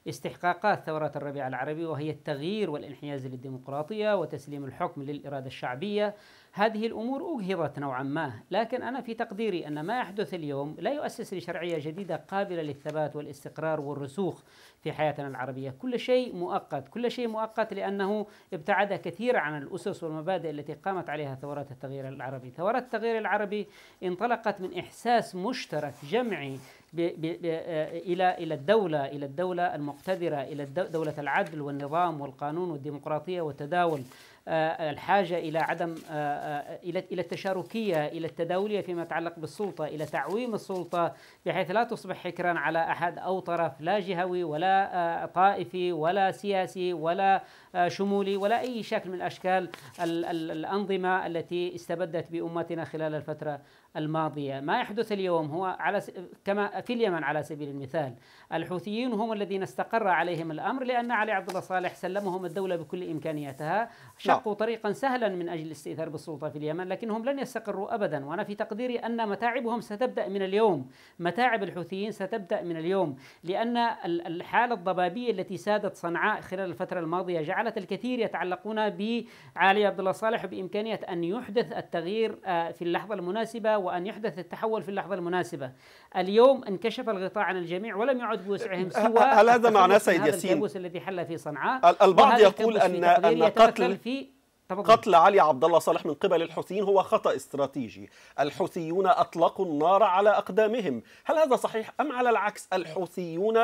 استحقاقات ثورة الربيع العربي وهي التغيير والانحياز للديمقراطية وتسليم الحكم للإرادة الشعبية هذه الأمور أجهضت نوعا ما لكن أنا في تقديري أن ما يحدث اليوم لا يؤسس لشرعية جديدة قابلة للثبات والاستقرار والرسوخ في حياتنا العربية كل شيء مؤقت كل شيء مؤقت لأنه ابتعد كثيرا عن الأسس والمبادئ التي قامت عليها ثورات التغيير العربي ثورات التغيير العربي انطلقت من إحساس مشترك جمعي آه، الى الى الدوله الى الدوله المقتدره الى دوله العدل والنظام والقانون والديمقراطيه والتداول آه، آه، الحاجه الى عدم الى الى التشاركيه الى التداوليه فيما يتعلق بالسلطه الى تعويم السلطه بحيث لا تصبح حكرا على احد او طرف لا جهوي ولا طائفي ولا سياسي ولا شمولي ولا اي شكل من اشكال الانظمه التي استبدت بامتنا خلال الفتره الماضية ما يحدث اليوم هو على س... كما في اليمن على سبيل المثال الحوثيين هم الذين استقر عليهم الأمر لأن علي عبد الله صالح سلمهم الدولة بكل إمكانياتها نعم. شقوا لا. طريقا سهلا من أجل الاستئثار بالسلطة في اليمن لكنهم لن يستقروا أبدا وأنا في تقديري أن متاعبهم ستبدأ من اليوم متاعب الحوثيين ستبدأ من اليوم لأن الحالة الضبابية التي سادت صنعاء خلال الفترة الماضية جعلت الكثير يتعلقون بعلي عبد الله صالح بإمكانية أن يحدث التغيير آه، في اللحظة المناسبة وأن يحدث التحول في اللحظة المناسبة اليوم انكشف الغطاء عن الجميع ولم يعد بوسعهم سوى هل هذا معناه سيد ياسين الذي حل في صنعاء البعض يقول أن أن قتل في طبعاً. قتل علي عبد الله صالح من قبل الحوثيين هو خطأ استراتيجي الحوثيون أطلقوا النار على أقدامهم هل هذا صحيح أم على العكس الحوثيون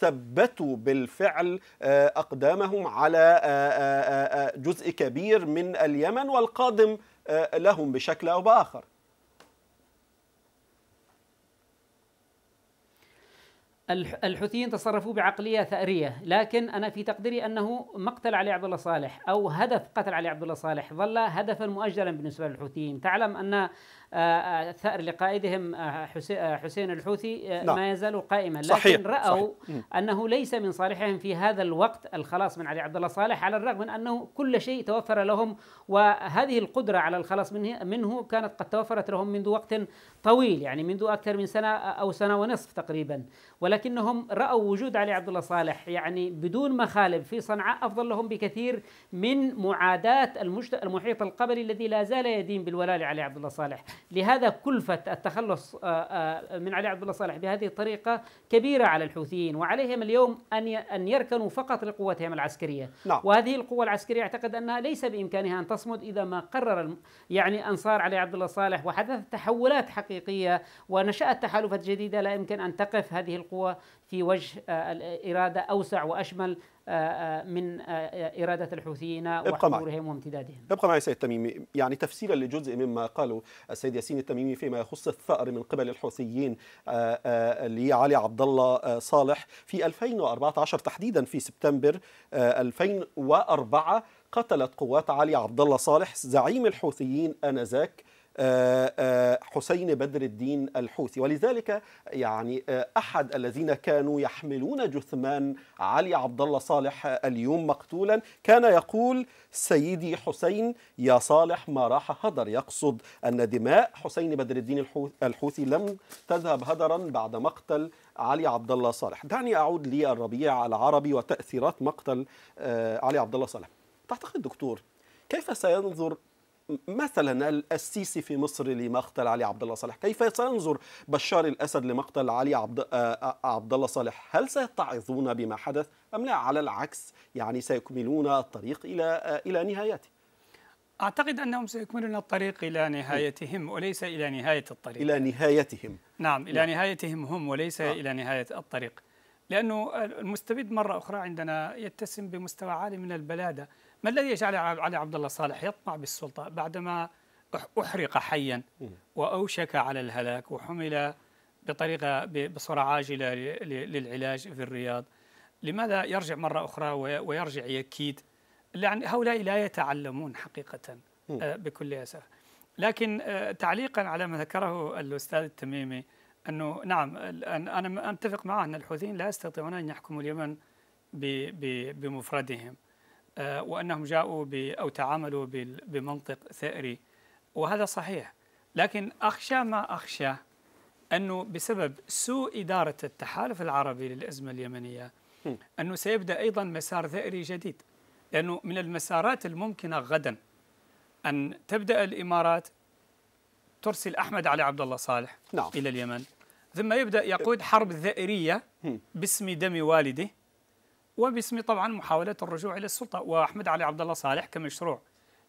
ثبتوا بالفعل آه، أقدامهم على آه، آه، جزء كبير من اليمن والقادم لهم بشكل أو بآخر الحوثيين تصرفوا بعقلية ثأرية لكن أنا في تقديري أنه مقتل علي عبد الله صالح أو هدف قتل علي عبد الله صالح ظل هدفا مؤجلا بالنسبة للحوثيين تعلم أن الثأر لقائدهم آه، آه، حسين الحوثي لا. آه، نعم. ما يزال قائما لكن صحيح. رأوا صحيح. أنه ليس من صالحهم في هذا الوقت الخلاص من علي عبد الله صالح على الرغم من أنه كل شيء توفر لهم وهذه القدرة على الخلاص منه, منه كانت قد توفرت لهم منذ وقت طويل يعني منذ أكثر من سنة أو سنة ونصف تقريبا ولكنهم رأوا وجود علي عبد الله صالح يعني بدون مخالب في صنعاء أفضل لهم بكثير من معاداة المحيط القبلي الذي لا زال يدين بالولاء لعلي عبد الله صالح لهذا كلفة التخلص آه، آه، من علي عبد الله صالح بهذه الطريقة كبيرة على الحوثيين وعليهم اليوم أن أن يركنوا فقط لقوتهم العسكرية نعم. وهذه القوة العسكرية أعتقد أنها ليس بإمكانها أن تصمد إذا ما قرر يعني أنصار علي عبد الله صالح وحدثت تحولات حقيقية ونشأت تحالفات جديدة لا يمكن أن تقف هذه القوة في وجه آه، الإرادة أوسع وأشمل آه، آه، من إرادة الحوثيين وحضورهم وامتدادهم ابقى معي سيد تميمي يعني تفسيرا لجزء مما قاله السيد ياسين التميمي فيما يخص الثأر من قبل الحوثيين لعلي عبد الله صالح في 2014 تحديدا في سبتمبر 2004 قتلت قوات علي عبد الله صالح زعيم الحوثيين آنذاك آه، آه، حسين بدر الدين الحوثي ولذلك يعني آه، أحد الذين كانوا يحملون جثمان علي عبد الله صالح اليوم مقتولا كان يقول سيدي حسين يا صالح ما راح هدر يقصد أن دماء حسين بدر الدين الحوثي لم تذهب هدرا بعد مقتل علي عبد الله صالح دعني أعود للربيع العربي وتأثيرات مقتل علي عبد الله صالح تعتقد دكتور كيف سينظر مثلا السيسي في مصر لمقتل علي عبد الله صالح كيف سينظر بشار الاسد لمقتل علي عبد آه، آه، عبد الله صالح هل سيتعظون بما حدث ام لا على العكس يعني سيكملون الطريق الى آه، الى نهايته أعتقد أنهم سيكملون الطريق إلى نهايتهم وليس إلى نهاية الطريق إلى نهايتهم نعم إلى نعم. نهايتهم هم وليس آه. إلى نهاية الطريق لأنه المستبد مرة أخرى عندنا يتسم بمستوى عالي من البلادة ما الذي يجعل علي عبد الله صالح يطمع بالسلطة بعدما أحرق حيا وأوشك على الهلاك وحمل بطريقة بصورة عاجلة للعلاج في الرياض لماذا يرجع مرة أخرى ويرجع يكيد يعني هؤلاء لا يتعلمون حقيقة آه، بكل أسف لكن آه، تعليقا على ما ذكره الأستاذ التميمي أنه نعم أنا أتفق معه أن الحوثيين لا يستطيعون أن يحكموا اليمن بمفردهم آه، وأنهم جاءوا أو تعاملوا بمنطق ثأري وهذا صحيح لكن أخشى ما أخشى أنه بسبب سوء إدارة التحالف العربي للأزمة اليمنية أنه سيبدأ أيضا مسار ثأري جديد لأنه من المسارات الممكنة غدا أن تبدأ الإمارات ترسل أحمد علي عبد الله صالح نعم. إلى اليمن ثم يبدأ يقود حرب ثأرية باسم دم والده وباسم طبعا محاولة الرجوع إلى السلطة وأحمد علي عبد الله صالح كمشروع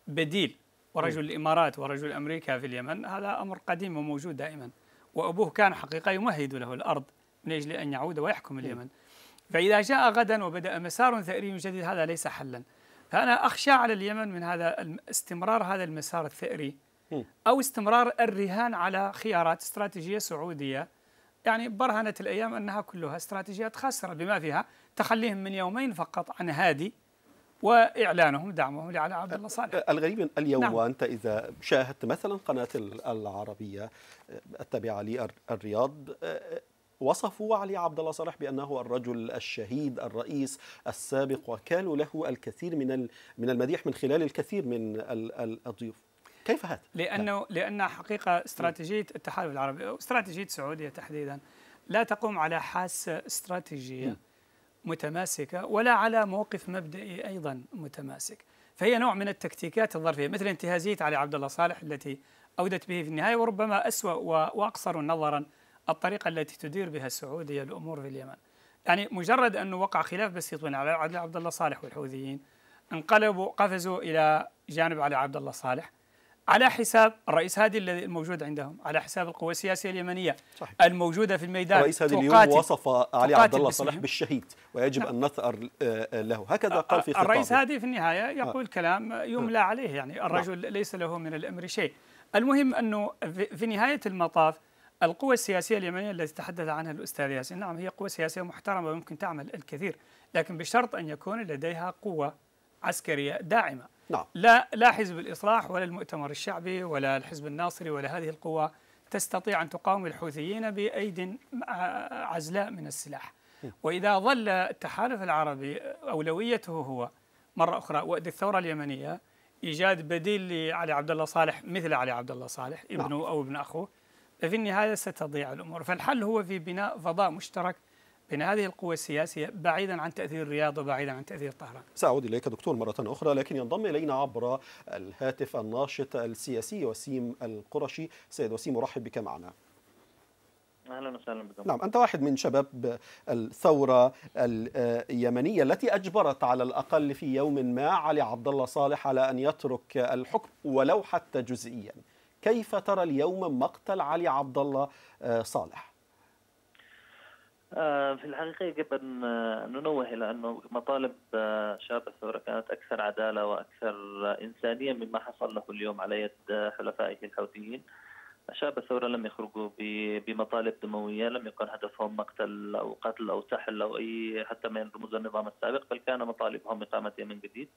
بديل ورجل إيه. الإمارات ورجل أمريكا في اليمن هذا أمر قديم وموجود دائما وأبوه كان حقيقة يمهد له الأرض من أجل أن يعود ويحكم إيه. اليمن فإذا جاء غدا وبدأ مسار ثأري جديد هذا ليس حلا فأنا أخشى على اليمن من هذا استمرار هذا المسار الثأري إيه. أو استمرار الرهان على خيارات استراتيجية سعودية يعني برهنت الأيام أنها كلها استراتيجيات خاسرة بما فيها تخليهم من يومين فقط عن هادي واعلانهم دعمهم لعلي عبد الله صالح أه، الغريب اليوم نعم. وانت اذا شاهدت مثلا قناه العربيه أه، التابعه للرياض أه، وصفوا علي عبد الله صالح بانه الرجل الشهيد الرئيس السابق وكانوا له الكثير من من المديح من خلال الكثير من الضيوف كيف هذا؟ لانه نعم. لان حقيقه استراتيجيه التحالف العربي استراتيجيه السعوديه تحديدا لا تقوم على حاسه استراتيجيه م. متماسكة ولا على موقف مبدئي أيضا متماسك فهي نوع من التكتيكات الظرفية مثل انتهازية علي عبد الله صالح التي أودت به في النهاية وربما أسوأ وأقصر نظرا الطريقة التي تدير بها السعودية الأمور في اليمن يعني مجرد أنه وقع خلاف بسيط بين علي عبد الله صالح والحوثيين انقلبوا قفزوا إلى جانب علي عبد الله صالح على حساب الرئيس هادي الذي الموجود عندهم على حساب القوى السياسيه اليمنيه صحيح. الموجوده في الميدان الرئيس هادي اليوم وصف علي عبد الله صالح بالشهيد ويجب نعم. ان نثار آه، له هكذا قال في آه، خطابه الرئيس هادي في النهايه آه. يقول آه. كلام يملى آه. عليه يعني نعم. الرجل نعم. ليس له من الامر شيء المهم انه في نهايه المطاف القوى السياسية اليمنية التي تحدث عنها الأستاذ ياسين نعم هي قوى سياسية محترمة ويمكن تعمل الكثير لكن بشرط أن يكون لديها قوة عسكرية داعمة نعم. لا لا حزب الإصلاح ولا المؤتمر الشعبي ولا الحزب الناصري ولا هذه القوى تستطيع أن تقاوم الحوثيين بأيد آه، عزلاء من السلاح وإذا ظل التحالف العربي أولويته هو مرة أخرى وقت الثورة اليمنية إيجاد بديل لعلي عبد الله صالح مثل علي عبد الله صالح ابنه نعم. أو ابن أخوه ففي النهاية ستضيع الأمور فالحل هو في بناء فضاء مشترك بين هذه القوى السياسية بعيدا عن تأثير الرياض وبعيدا عن تأثير طهران سأعود إليك دكتور مرة أخرى لكن ينضم إلينا عبر الهاتف الناشط السياسي وسيم القرشي سيد وسيم أرحب بك معنا اهلا وسهلا بكم نعم انت واحد من شباب الثوره اليمنيه التي اجبرت على الاقل في يوم ما علي عبد الله صالح على ان يترك الحكم ولو حتى جزئيا كيف ترى اليوم مقتل علي عبد الله صالح آه، في الحقيقة يجب أن آه، ننوه إلى أنه مطالب آه، شباب الثورة كانت أكثر عدالة وأكثر إنسانية مما حصل له اليوم على يد حلفائه الحوثيين شباب الثورة لم يخرجوا بمطالب دموية لم يكن هدفهم مقتل أو قتل أو سحل أو أي حتى من رموز النظام السابق بل كان مطالبهم إقامة يمن جديد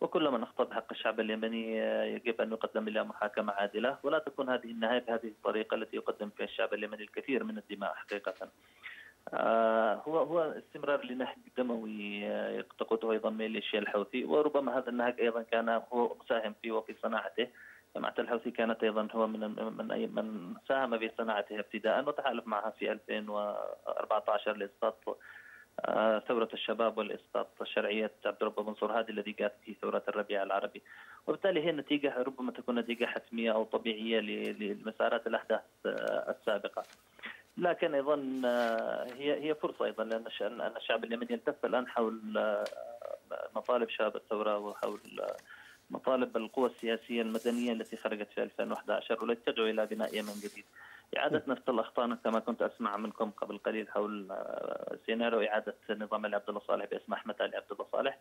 وكل من اخطا بحق الشعب اليمني يجب ان يقدم الى محاكمه عادله ولا تكون هذه النهايه بهذه الطريقه التي يقدم فيها الشعب اليمني الكثير من الدماء حقيقه. آه، هو هو استمرار لنهج دموي آه، تقوده ايضا ميليشيا الحوثي وربما هذا النهج ايضا كان هو مساهم فيه وفي صناعته جماعة الحوثي كانت ايضا هو من من من ساهم في صناعتها ابتداء وتحالف معها في 2014 لاسقاط آه، ثورة الشباب والإسقاط شرعية عبد الرب منصور هادي الذي قاد في ثورة الربيع العربي وبالتالي هي النتيجة ربما تكون نتيجة حتمية أو طبيعية لمسارات الأحداث السابقة لكن ايضا آه، هي هي فرصه ايضا لان الشعب اليمني يلتف الان حول آه، مطالب شباب الثوره وحول آه، مطالب القوى السياسيه المدنيه التي خرجت في 2011 والتي تدعو الى بناء يمن جديد. إعادة نفس الأخطاء كما كنت أسمع منكم قبل قليل حول آه، سيناريو إعادة نظام علي عبد الله صالح باسم أحمد علي عبد الله صالح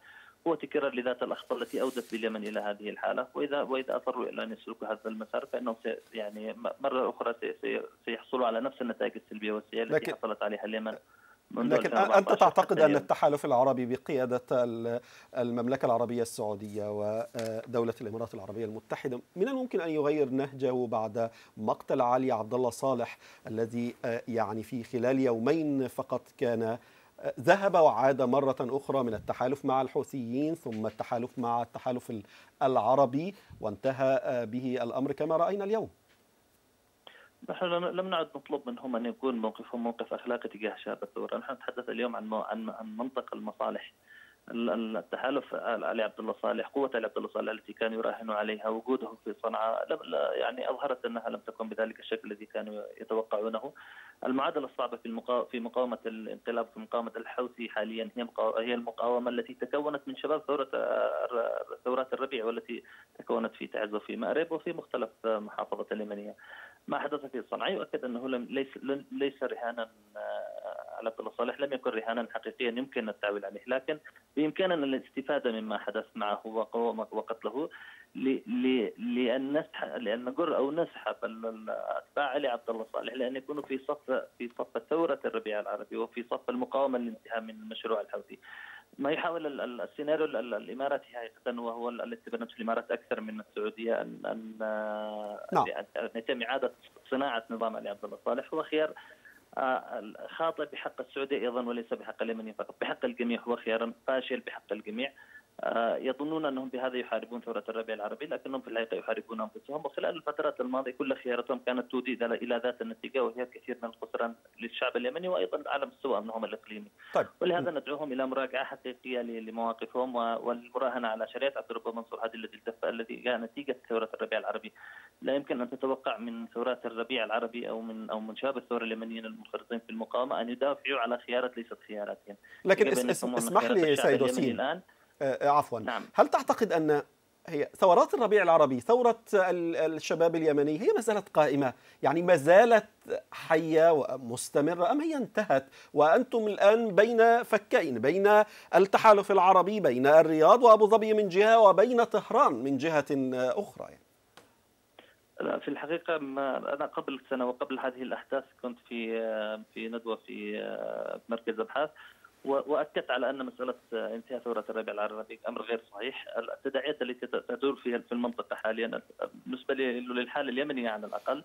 هو تكرار لذات الأخطاء التي أودت باليمن إلى هذه الحالة وإذا وإذا أصروا إلى أن يسلكوا هذا المسار فإنهم يعني مرة أخرى سيحصلوا على نفس النتائج السلبية والسيئة التي حصلت عليها اليمن لكن أنت تعتقد أن التحالف العربي بقيادة المملكة العربية السعودية ودولة آه، الإمارات العربية المتحدة من الممكن أن يغير نهجه بعد مقتل علي عبد الله صالح الذي آه، يعني في خلال يومين فقط كان آه، ذهب وعاد مرة أخرى من التحالف مع الحوثيين ثم التحالف مع التحالف العربي وانتهى به الأمر كما رأينا اليوم نحن لم نعد نطلب منهم ان يكون موقفهم موقف اخلاقي تجاه شباب الثوره، نحن نتحدث اليوم عن عن عن منطق المصالح التحالف علي عبد الله صالح قوة علي عبد الله صالح التي كان يراهن عليها وجوده في صنعاء لم يعني أظهرت أنها لم تكن بذلك الشكل الذي كانوا يتوقعونه المعادلة الصعبة في في مقاومة الانقلاب في مقاومة الحوثي حاليا هي هي المقاومة التي تكونت من شباب ثورة ثورات الربيع والتي تكونت في تعز وفي مأرب وفي مختلف محافظة اليمنية ما حدث في صنعاء يؤكد أنه لم ليس ليس رهانا آه، على بن صالح لم يكن رهانا حقيقيا يمكن التعويل عليه لكن بإمكاننا الاستفادة مما حدث معه وقتله لأن نسح لأن نجر أو نسحب أتباع علي عبد الله صالح لأن يكونوا في صف في صف ثورة الربيع العربي وفي صف المقاومة للانتهاء من المشروع الحوثي ما يحاول السيناريو الاماراتي حقيقه وهو التي بنته الامارات اكثر من السعوديه ان ان نعم. يتم اعاده صناعه نظام علي عبد الله صالح هو خيار خاطئ بحق السعوديه ايضا وليس بحق اليمنيين فقط، بحق الجميع هو خيار فاشل بحق الجميع آه، يظنون انهم بهذا يحاربون ثوره الربيع العربي لكنهم في الحقيقه يحاربون انفسهم وخلال الفترات الماضيه كل خياراتهم كانت تودي الى ذات النتيجه وهي كثير من الخسران للشعب اليمني وايضا على مستوى امنهم الاقليمي. طيب. ولهذا ندعوهم الى مراجعه حقيقيه لمواقفهم والمراهنه على شريعه عبد الرب منصور هادي الذي التف الذي جاء نتيجه ثوره الربيع العربي. لا يمكن ان تتوقع من ثورات الربيع العربي او من او من شباب الثوره اليمنيين المنخرطين في المقاومه ان يدافعوا على خيارات ليست خياراتهم. لكن اسمح لي سيد الان آه، آه، عفوا نعم. هل تعتقد أن هي ثورات الربيع العربي ثورة الشباب اليمني هي ما زالت قائمة يعني ما زالت حية ومستمرة أم هي انتهت وأنتم الآن بين فكين بين التحالف العربي بين الرياض وأبو ظبي من جهة وبين طهران من جهة أخرى يعني. لا في الحقيقة ما أنا قبل سنة وقبل هذه الأحداث كنت في آه، في ندوة في مركز أبحاث واكدت على ان مساله انتهاء ثوره الربيع العربي امر غير صحيح، التداعيات التي تدور فيها في المنطقه حاليا بالنسبه للحاله اليمنيه على الاقل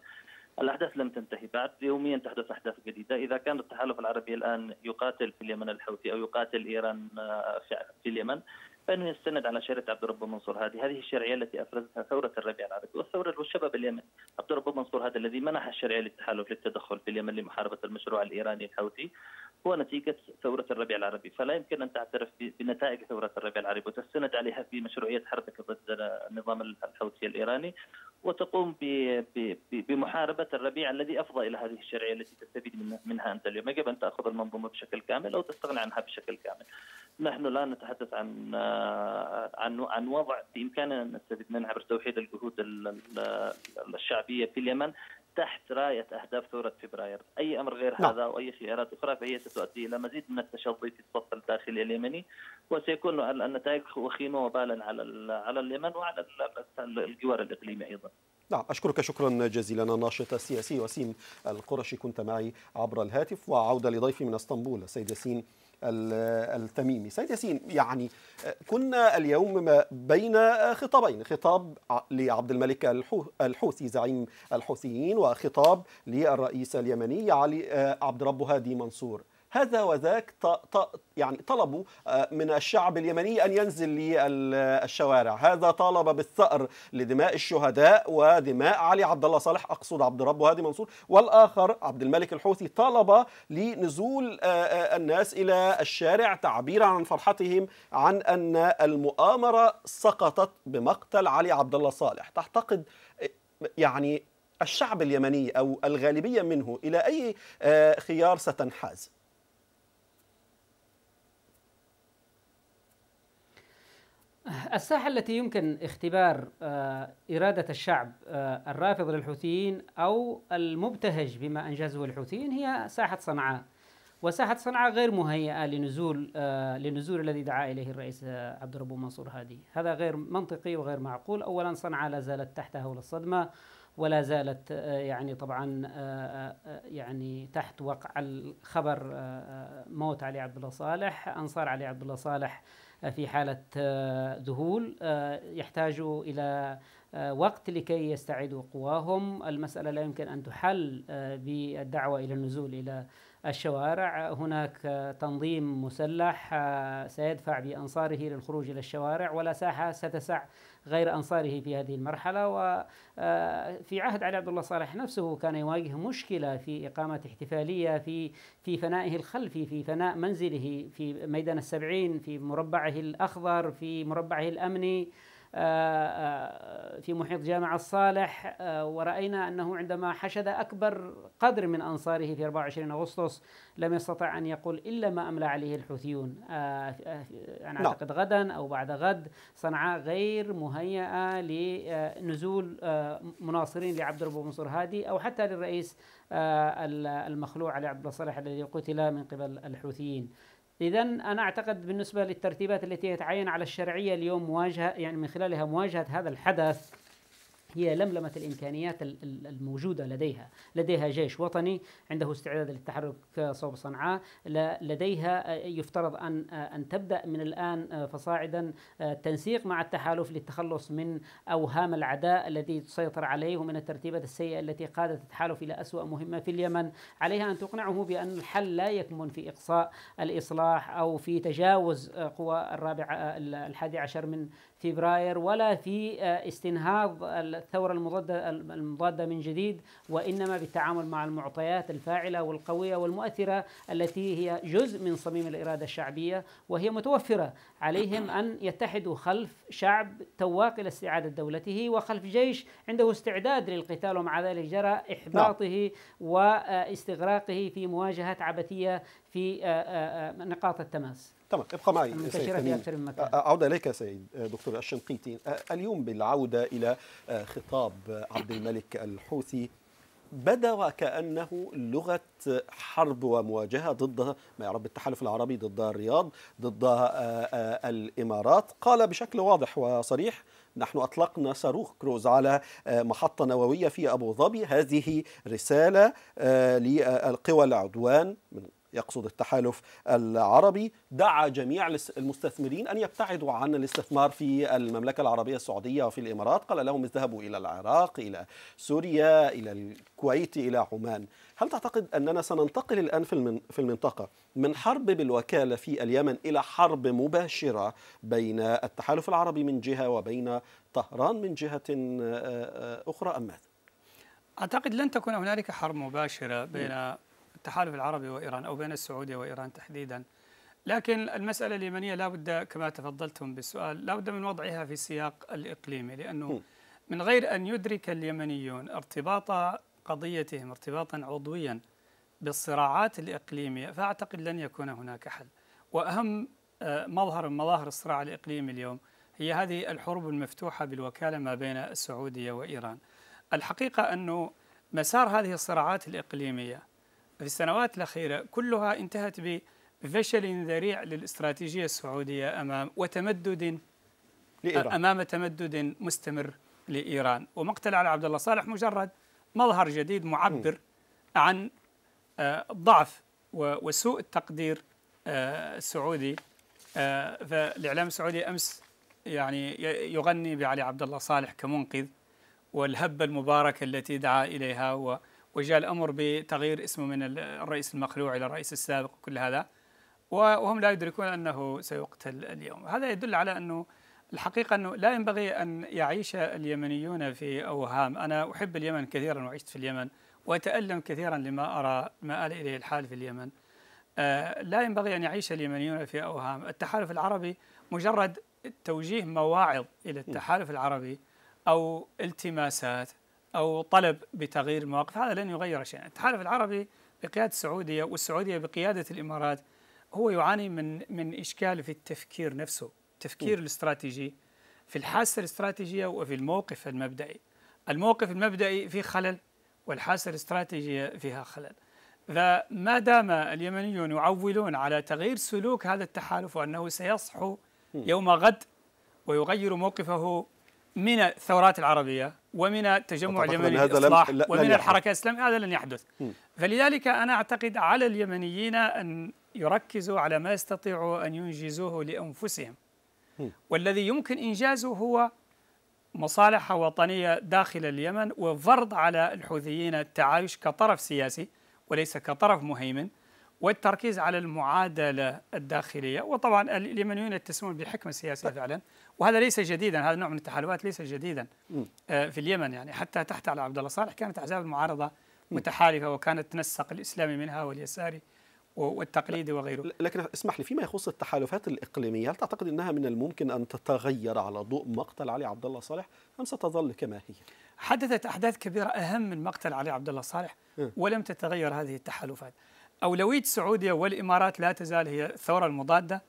الاحداث لم تنتهي بعد، يوميا تحدث احداث جديده، اذا كان التحالف العربي الان يقاتل في اليمن الحوثي او يقاتل ايران آه، في اليمن فانه يستند على شريعه عبد الرب منصور هادي، هذه الشرعيه التي افرزتها ثوره الربيع العربي والثوره والشباب اليمن عبد الرب منصور هادي الذي منح الشرعيه للتحالف للتدخل في اليمن لمحاربه المشروع الايراني الحوثي هو نتيجة ثورة الربيع العربي فلا يمكن أن تعترف بنتائج ثورة الربيع العربي وتستند عليها في مشروعية حربك ضد النظام الحوثي الإيراني وتقوم بمحاربة الربيع الذي أفضى إلى هذه الشرعية التي تستفيد منها أنت اليوم يجب أن تأخذ المنظومة بشكل كامل أو تستغني عنها بشكل كامل نحن لا نتحدث عن عن عن وضع بامكاننا ان نستفيد منها عبر توحيد الجهود الشعبيه في اليمن تحت رايه اهداف ثوره فبراير، اي امر غير هذا نعم. هذا واي خيارات اخرى فهي ستؤدي الى مزيد من التشظي في الصف الداخلي اليمني وسيكون النتائج وخيمه وبالا على على اليمن وعلى الجوار الاقليمي ايضا. نعم أشكرك شكرا جزيلا الناشط السياسي وسيم القرشي كنت معي عبر الهاتف وعودة لضيفي من اسطنبول السيد ياسين التميمي سيد ياسين يعني كنا اليوم بين خطابين خطاب لعبد الملك الحوثي زعيم الحوثيين وخطاب للرئيس اليمني علي آه، عبد ربه هادي منصور هذا وذاك يعني طلبوا آه، من الشعب اليمني أن ينزل للشوارع هذا طالب بالثأر لدماء الشهداء ودماء علي عبد الله صالح أقصد عبد رب هادي منصور والآخر عبد الملك الحوثي طالب لنزول آه، آه، الناس إلى الشارع تعبيرا عن فرحتهم عن أن المؤامرة سقطت بمقتل علي عبد الله صالح تعتقد يعني الشعب اليمني او الغالبيه منه الى اي خيار ستنحاز؟ الساحة التي يمكن اختبار آه، إرادة الشعب آه، الرافض للحوثيين أو المبتهج بما أنجزه الحوثيين هي ساحة صنعاء وساحة صنعاء غير مهيئة لنزول للنزول آه، الذي دعا إليه الرئيس عبد الرب منصور هادي هذا غير منطقي وغير معقول أولا صنعاء لا زالت تحت هول الصدمة ولا زالت يعني طبعا يعني تحت وقع الخبر موت علي عبد الله صالح انصار علي عبد الله صالح في حالة آه، ذهول آه، يحتاج إلى آه، وقت لكي يستعيدوا قواهم المسألة لا يمكن أن تحل بالدعوة إلى النزول إلى الشوارع هناك تنظيم مسلح آه، سيدفع بأنصاره للخروج إلى الشوارع ولا ساحة ستسع غير أنصاره في هذه المرحلة وفي آه، عهد علي عبد الله صالح نفسه كان يواجه مشكلة في إقامة احتفالية في في فنائه الخلفي في فناء منزله في ميدان السبعين في مربعه الأخضر في مربعه الأمني في محيط جامع الصالح آه، ورأينا أنه عندما حشد أكبر قدر من أنصاره في 24 أغسطس لم يستطع أن يقول إلا ما أملى عليه الحوثيون آه، آه، أنا نعم. أعتقد غدا أو بعد غد صنعاء غير مهيئة لنزول مناصرين لعبد الرب منصور هادي أو حتى للرئيس المخلوع علي عبد الله صالح الذي قتل من قبل الحوثيين إذا أنا أعتقد بالنسبة للترتيبات التي يتعين على الشرعية اليوم مواجهة يعني من خلالها مواجهة هذا الحدث هي لملمة الإمكانيات الموجودة لديها لديها جيش وطني عنده استعداد للتحرك صوب صنعاء لديها آه، يفترض أن آه، أن تبدأ من الآن آه، فصاعدا التنسيق مع التحالف للتخلص من أوهام العداء الذي تسيطر عليه ومن الترتيبات السيئة التي قادت التحالف إلى أسوأ مهمة في اليمن عليها أن تقنعه بأن الحل لا يكمن في إقصاء الإصلاح أو في تجاوز قوى الرابعة الحادي عشر من فبراير ولا في آه، استنهاض الثورة المضادة المضادة من جديد وإنما بالتعامل مع المعطيات الفاعلة والقوية والمؤثرة التي هي جزء من صميم الإرادة الشعبية وهي متوفرة عليهم أن يتحدوا خلف شعب تواق إلى استعادة دولته وخلف جيش عنده استعداد للقتال ومع ذلك جرى إحباطه نعم. واستغراقه في مواجهة عبثية في آه، آه، نقاط التماس تمام ابقى معي أعود إليك سيد آه، دكتور الشنقيطي آه، اليوم بالعودة إلى آه، خطاب عبد الملك الحوثي بدا وكأنه لغة حرب ومواجهة ضد ما يعرف بالتحالف العربي ضد الرياض ضد الإمارات قال بشكل واضح وصريح نحن أطلقنا صاروخ كروز على محطة نووية في أبو ظبي هذه رسالة للقوى العدوان من يقصد التحالف العربي دعا جميع المستثمرين أن يبتعدوا عن الاستثمار في المملكة العربية السعودية وفي الإمارات قال لهم اذهبوا إلى العراق إلى سوريا إلى الكويت إلى عمان هل تعتقد أننا سننتقل الآن في المنطقة من حرب بالوكالة في اليمن إلى حرب مباشرة بين التحالف العربي من جهة وبين طهران من جهة آه، آه، أخرى أم ماذا؟ أعتقد لن تكون هنالك حرب مباشرة بين التحالف العربي وإيران أو بين السعودية وإيران تحديدا لكن المسألة اليمنية لا بد كما تفضلتم بالسؤال لا بد من وضعها في السياق الإقليمي لأنه من غير أن يدرك اليمنيون ارتباط قضيتهم ارتباطا عضويا بالصراعات الإقليمية فأعتقد لن يكون هناك حل وأهم آه، مظهر من مظاهر الصراع الإقليمي اليوم هي هذه الحروب المفتوحة بالوكالة ما بين السعودية وإيران الحقيقة أنه مسار هذه الصراعات الإقليمية في السنوات الأخيرة كلها انتهت بفشل ذريع للاستراتيجية السعودية أمام وتمدد لإيران. أمام تمدد مستمر لإيران ومقتل على عبد الله صالح مجرد مظهر جديد معبر م. عن آه، ضعف وسوء التقدير آه، السعودي آه، فالإعلام السعودي أمس يعني يغني بعلي عبد الله صالح كمنقذ والهبة المباركة التي دعا إليها و. وجاء الأمر بتغيير اسمه من الرئيس المخلوع إلى الرئيس السابق وكل هذا وهم لا يدركون أنه سيقتل اليوم هذا يدل على أنه الحقيقة أنه لا ينبغي أن يعيش اليمنيون في أوهام أنا أحب اليمن كثيرا وعشت في اليمن وأتألم كثيرا لما أرى ما آل إليه الحال في اليمن آه، لا ينبغي أن يعيش اليمنيون في أوهام التحالف العربي مجرد توجيه مواعظ إلى التحالف العربي أو التماسات أو طلب بتغيير المواقف هذا لن يغير شيئا التحالف العربي بقيادة السعودية والسعودية بقيادة الإمارات هو يعاني من من إشكال في التفكير نفسه التفكير الاستراتيجي في الحاسة الاستراتيجية وفي الموقف المبدئي الموقف المبدئي فيه خلل والحاسة الاستراتيجية فيها خلل فما دام اليمنيون يعولون على تغيير سلوك هذا التحالف وأنه سيصحو يوم غد ويغير موقفه من الثورات العربية ومن تجمع اليمني الإصلاح ومن الحركة الإسلامية هذا لن يحدث م. فلذلك أنا أعتقد على اليمنيين أن يركزوا على ما يستطيعوا أن ينجزوه لأنفسهم م. والذي يمكن إنجازه هو مصالح وطنية داخل اليمن وفرض على الحوثيين التعايش كطرف سياسي وليس كطرف مهيمن والتركيز على المعادلة الداخلية وطبعا اليمنيون يتسمون بحكمة سياسية طيب. فعلا وهذا ليس جديدا هذا النوع من التحالفات ليس جديدا آه، في اليمن يعني حتى تحت على عبد الله صالح كانت احزاب المعارضه متحالفه وكانت تنسق الاسلامي منها واليساري والتقليدي وغيره لكن اسمح لي فيما يخص التحالفات الإقليمية هل تعتقد أنها من الممكن أن تتغير على ضوء مقتل علي عبد الله صالح أم ستظل كما هي؟ حدثت أحداث كبيرة أهم من مقتل علي عبد الله صالح ولم تتغير هذه التحالفات أولوية السعودية والإمارات لا تزال هي الثورة المضادة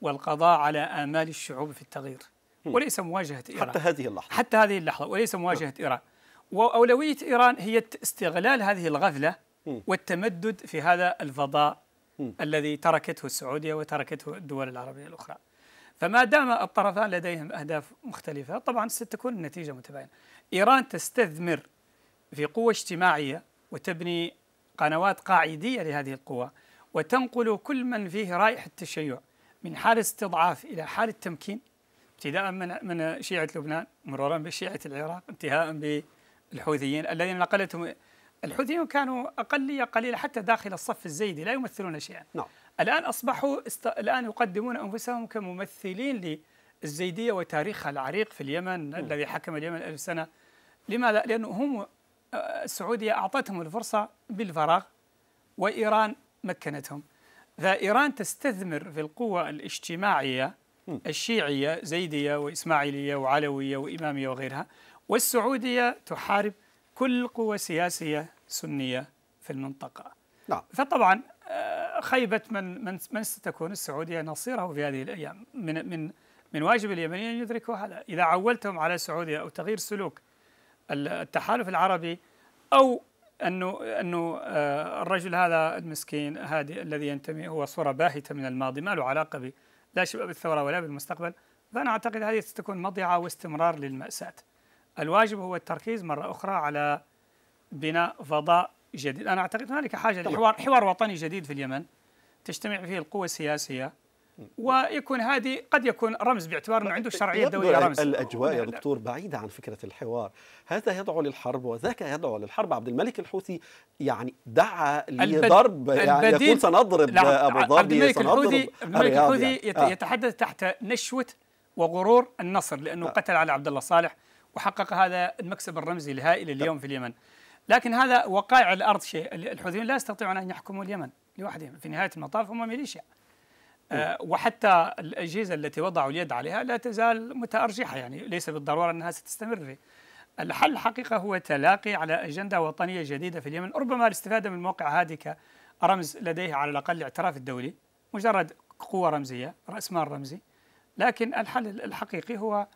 والقضاء على آمال الشعوب في التغيير وليس مواجهة إيران حتى هذه اللحظة حتى هذه اللحظة وليس مواجهة نعم. إيران وأولوية إيران هي استغلال هذه الغفلة والتمدد في هذا الفضاء الذي تركته السعودية وتركته الدول العربية الأخرى فما دام الطرفان لديهم أهداف مختلفة طبعا ستكون النتيجة متباينة إيران تستثمر في قوة اجتماعية وتبني قنوات قاعدية لهذه القوة وتنقل كل من فيه رائحة التشيع من حالة استضعاف إلى حالة تمكين ابتداء من من شيعة لبنان مرورا بشيعة العراق انتهاء بالحوثيين الذين نقلتهم الحوثيين كانوا أقلية قليلة حتى داخل الصف الزيدي لا يمثلون شيئا نعم. الآن أصبحوا است... الآن يقدمون أنفسهم كممثلين للزيدية وتاريخها العريق في اليمن م. الذي حكم اليمن ألف سنة لماذا؟ لأنه هم آه، السعودية أعطتهم الفرصة بالفراغ وإيران مكنتهم إذا إيران تستثمر في القوة الاجتماعية الشيعية زيدية وإسماعيلية وعلوية وإمامية وغيرها والسعودية تحارب كل قوة سياسية سنية في المنطقة نعم. فطبعا آه، خيبة من من من ستكون السعودية نصيره في هذه الأيام من من من واجب اليمنيين أن يدركوا هذا إذا عولتهم على السعودية أو تغيير سلوك التحالف العربي أو انه انه آه، الرجل هذا المسكين هادي الذي ينتمي هو صوره باهته من الماضي ما له علاقه ب لا شيء بالثوره ولا بالمستقبل فانا اعتقد هذه ستكون مضيعه واستمرار للماساه. الواجب هو التركيز مره اخرى على بناء فضاء جديد، انا اعتقد هنالك حاجه لحوار حوار وطني جديد في اليمن تجتمع فيه القوى السياسيه ويكون هذه قد يكون رمز باعتبار انه عنده الشرعيه الدوليه رمز الاجواء يا دكتور بعيده عن فكره الحوار هذا يدعو للحرب وذاك يدعو للحرب عبد الملك الحوثي يعني دعا لضرب يعني يكون سنضرب ابو ظبي سنضرب الملك يعني. الحوثي يعني. يتحدث تحت نشوه وغرور النصر لانه آه. قتل على عبد الله صالح وحقق هذا المكسب الرمزي الهائل آه. اليوم في اليمن لكن هذا وقائع الارض شيء الحوثيون لا يستطيعون ان يحكموا اليمن لوحدهم في نهايه المطاف هم ميليشيا آه، وحتى الأجهزة التي وضعوا اليد عليها لا تزال متأرجحة يعني ليس بالضرورة أنها ستستمر الحل الحقيقة هو تلاقي على أجندة وطنية جديدة في اليمن ربما الاستفادة من موقع هادك كرمز لديه على الأقل الاعتراف الدولي مجرد قوة رمزية رأس مال رمزي لكن الحل الحقيقي هو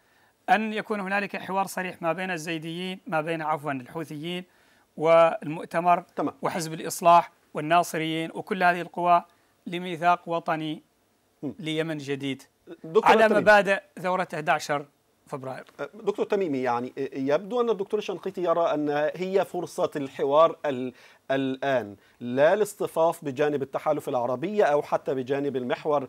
أن يكون هنالك حوار صريح ما بين الزيديين ما بين عفوا الحوثيين والمؤتمر تمام. وحزب الإصلاح والناصريين وكل هذه القوى لميثاق وطني ليمن جديد على مبادئ ثورة 11 فبراير أه، دكتور تميمي يعني يبدو أن الدكتور الشنقيطي يرى أن هي فرصة الحوار الآن لا الاصطفاف بجانب التحالف العربي أو حتى بجانب المحور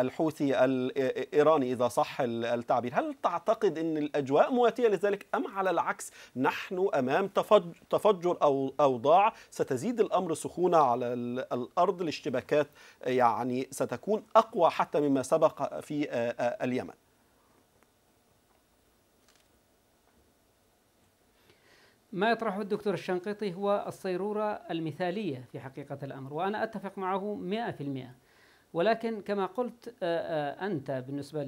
الحوثي الإيراني إذا صح التعبير هل تعتقد أن الأجواء مواتية لذلك أم على العكس نحن أمام تفجر أو أوضاع ستزيد الأمر سخونة على الأرض الاشتباكات يعني ستكون أقوى حتى مما سبق في آه، آه، اليمن ما يطرحه الدكتور الشنقيطي هو الصيرورة المثالية في حقيقة الأمر وأنا أتفق معه 100% ولكن كما قلت آه، آه، أنت بالنسبة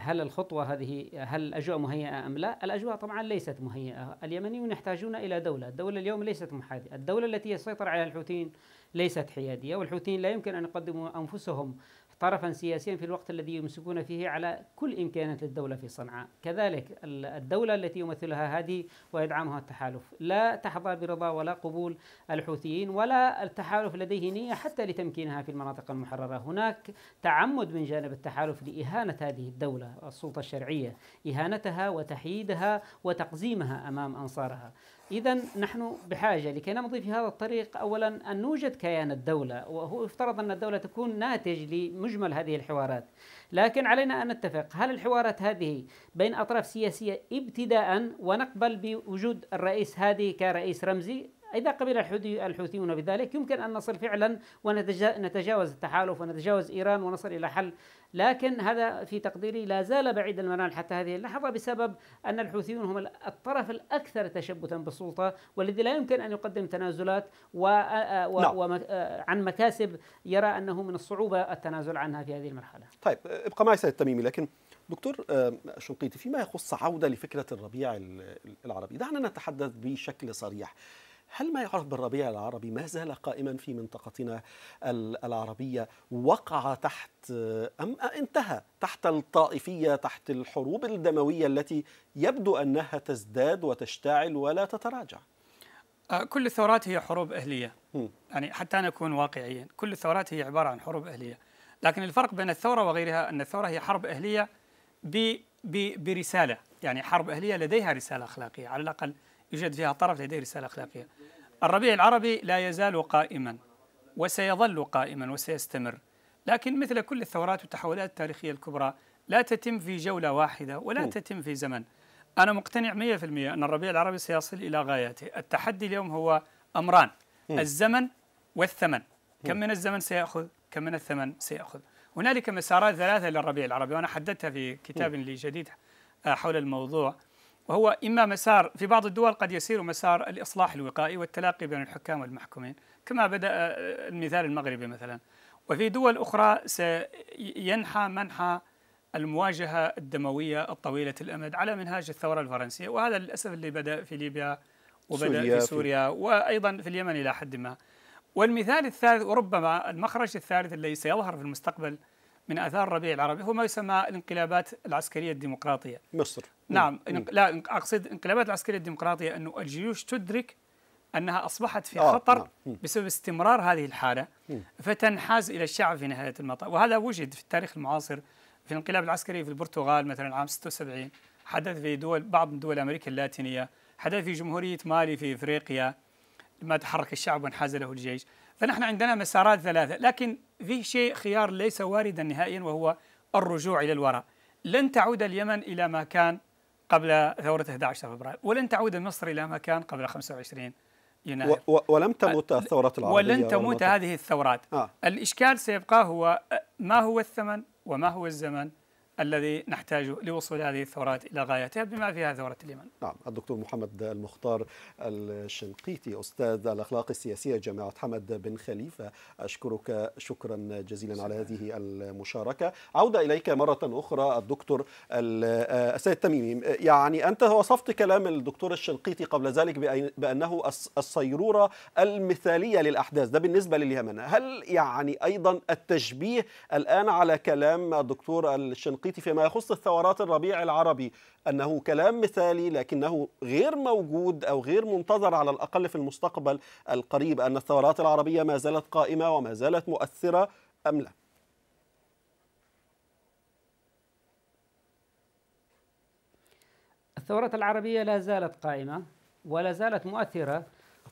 هل الخطوة هذه هل الأجواء مهيئة أم لا الأجواء طبعا ليست مهيئة اليمنيون يحتاجون إلى دولة الدولة اليوم ليست محاذية الدولة التي يسيطر عليها الحوثيين ليست حيادية والحوثيين لا يمكن أن يقدموا أنفسهم طرفا سياسيا في الوقت الذي يمسكون فيه على كل إمكانات الدوله في صنعاء كذلك الدولة التي يمثلها هذه ويدعمها التحالف لا تحظى برضا ولا قبول الحوثيين ولا التحالف لديه نية حتى لتمكينها في المناطق المحررة هناك تعمد من جانب التحالف لإهانة هذه الدولة السلطة الشرعية إهانتها وتحييدها وتقزيمها أمام أنصارها إذا نحن بحاجة لكي نمضي في هذا الطريق أولا أن نوجد كيان الدولة وهو يفترض أن الدولة تكون ناتج لمجمل هذه الحوارات لكن علينا أن نتفق هل الحوارات هذه بين أطراف سياسية ابتداء ونقبل بوجود الرئيس هذه كرئيس رمزي إذا قبل الحوثيون بذلك يمكن أن نصل فعلا ونتجاوز التحالف ونتجاوز إيران ونصل إلى حل لكن هذا في تقديري لا زال بعيد المنال حتى هذه اللحظة بسبب أن الحوثيون هم الطرف الأكثر تشبثا بالسلطة والذي لا يمكن أن يقدم تنازلات و... آه، و... نعم. و... آه، عن مكاسب يرى أنه من الصعوبة التنازل عنها في هذه المرحلة طيب آه، ابقى معي سيد التميمي لكن دكتور شنقيطي فيما يخص عودة لفكرة الربيع العربي دعنا نتحدث بشكل صريح هل ما يعرف بالربيع العربي ما زال قائما في منطقتنا العربية وقع تحت أم انتهى تحت الطائفية تحت الحروب الدموية التي يبدو أنها تزداد وتشتعل ولا تتراجع كل الثورات هي حروب أهلية يعني حتى نكون واقعيين كل الثورات هي عبارة عن حروب أهلية لكن الفرق بين الثورة وغيرها أن الثورة هي حرب أهلية ب ب برسالة يعني حرب أهلية لديها رسالة أخلاقية على الأقل يوجد فيها طرف لديه رسالة أخلاقية الربيع العربي لا يزال قائما وسيظل قائما وسيستمر لكن مثل كل الثورات والتحولات التاريخية الكبرى لا تتم في جولة واحدة ولا أوه. تتم في زمن أنا مقتنع 100% أن الربيع العربي سيصل إلى غاياته التحدي اليوم هو أمران أوه. الزمن والثمن كم من الزمن سيأخذ كم من الثمن سيأخذ هنالك مسارات ثلاثة للربيع العربي وأنا حددتها في كتاب لي جديد آه، حول الموضوع وهو إما مسار في بعض الدول قد يسير مسار الإصلاح الوقائي والتلاقي بين الحكام والمحكومين كما بدأ آه، المثال المغربي مثلا وفي دول أخرى سينحى منحى المواجهة الدموية الطويلة الأمد على منهاج الثورة الفرنسية وهذا للأسف اللي بدأ في ليبيا وبدأ في سوريا وأيضا في اليمن إلى حد ما والمثال الثالث وربما المخرج الثالث الذي سيظهر في المستقبل من اثار الربيع العربي هو ما يسمى الانقلابات العسكريه الديمقراطيه مصر نعم مم. لا اقصد الانقلابات العسكريه الديمقراطيه انه الجيوش تدرك انها اصبحت في آه، نعم. خطر آه. بسبب استمرار هذه الحاله مم. فتنحاز الى الشعب في نهايه المطاف وهذا وجد في التاريخ المعاصر في الانقلاب العسكري في البرتغال مثلا عام 76 حدث في دول بعض من دول امريكا اللاتينيه حدث في جمهوريه مالي في افريقيا لما تحرك الشعب وانحاز له الجيش فنحن عندنا مسارات ثلاثة لكن في شيء خيار ليس واردا نهائيا وهو الرجوع إلى الوراء لن تعود اليمن إلى ما كان قبل ثورة 11 فبراير ولن تعود مصر إلى ما كان قبل 25 يناير و ولم تموت أه، الثورة العربية ولن تموت هذه الثورات آه. الإشكال سيبقى هو أه، ما هو الثمن وما هو الزمن الذي نحتاجه لوصول هذه الثورات إلى غايتها بما فيها ثورة اليمن نعم الدكتور محمد المختار الشنقيطي أستاذ الأخلاق السياسية جامعة حمد بن خليفة أشكرك شكرا جزيلا على هذه المشاركة عودة إليك مرة أخرى الدكتور آه، السيد تميمي يعني أنت وصفت كلام الدكتور الشنقيطي قبل ذلك بأنه الصيرورة المثالية للأحداث ده بالنسبة لليمن هل يعني أيضا التشبيه الآن على كلام الدكتور الشنقيطي الخطيط فيما يخص الثورات الربيع العربي أنه كلام مثالي لكنه غير موجود أو غير منتظر على الأقل في المستقبل القريب أن الثورات العربية ما زالت قائمة وما زالت مؤثرة أم لا؟ الثورات العربية لا زالت قائمة ولا زالت مؤثرة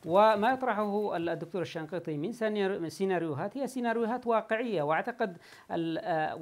وما يطرحه الدكتور الشنقيطي من سيناريوهات هي سيناريوهات واقعيه واعتقد آه،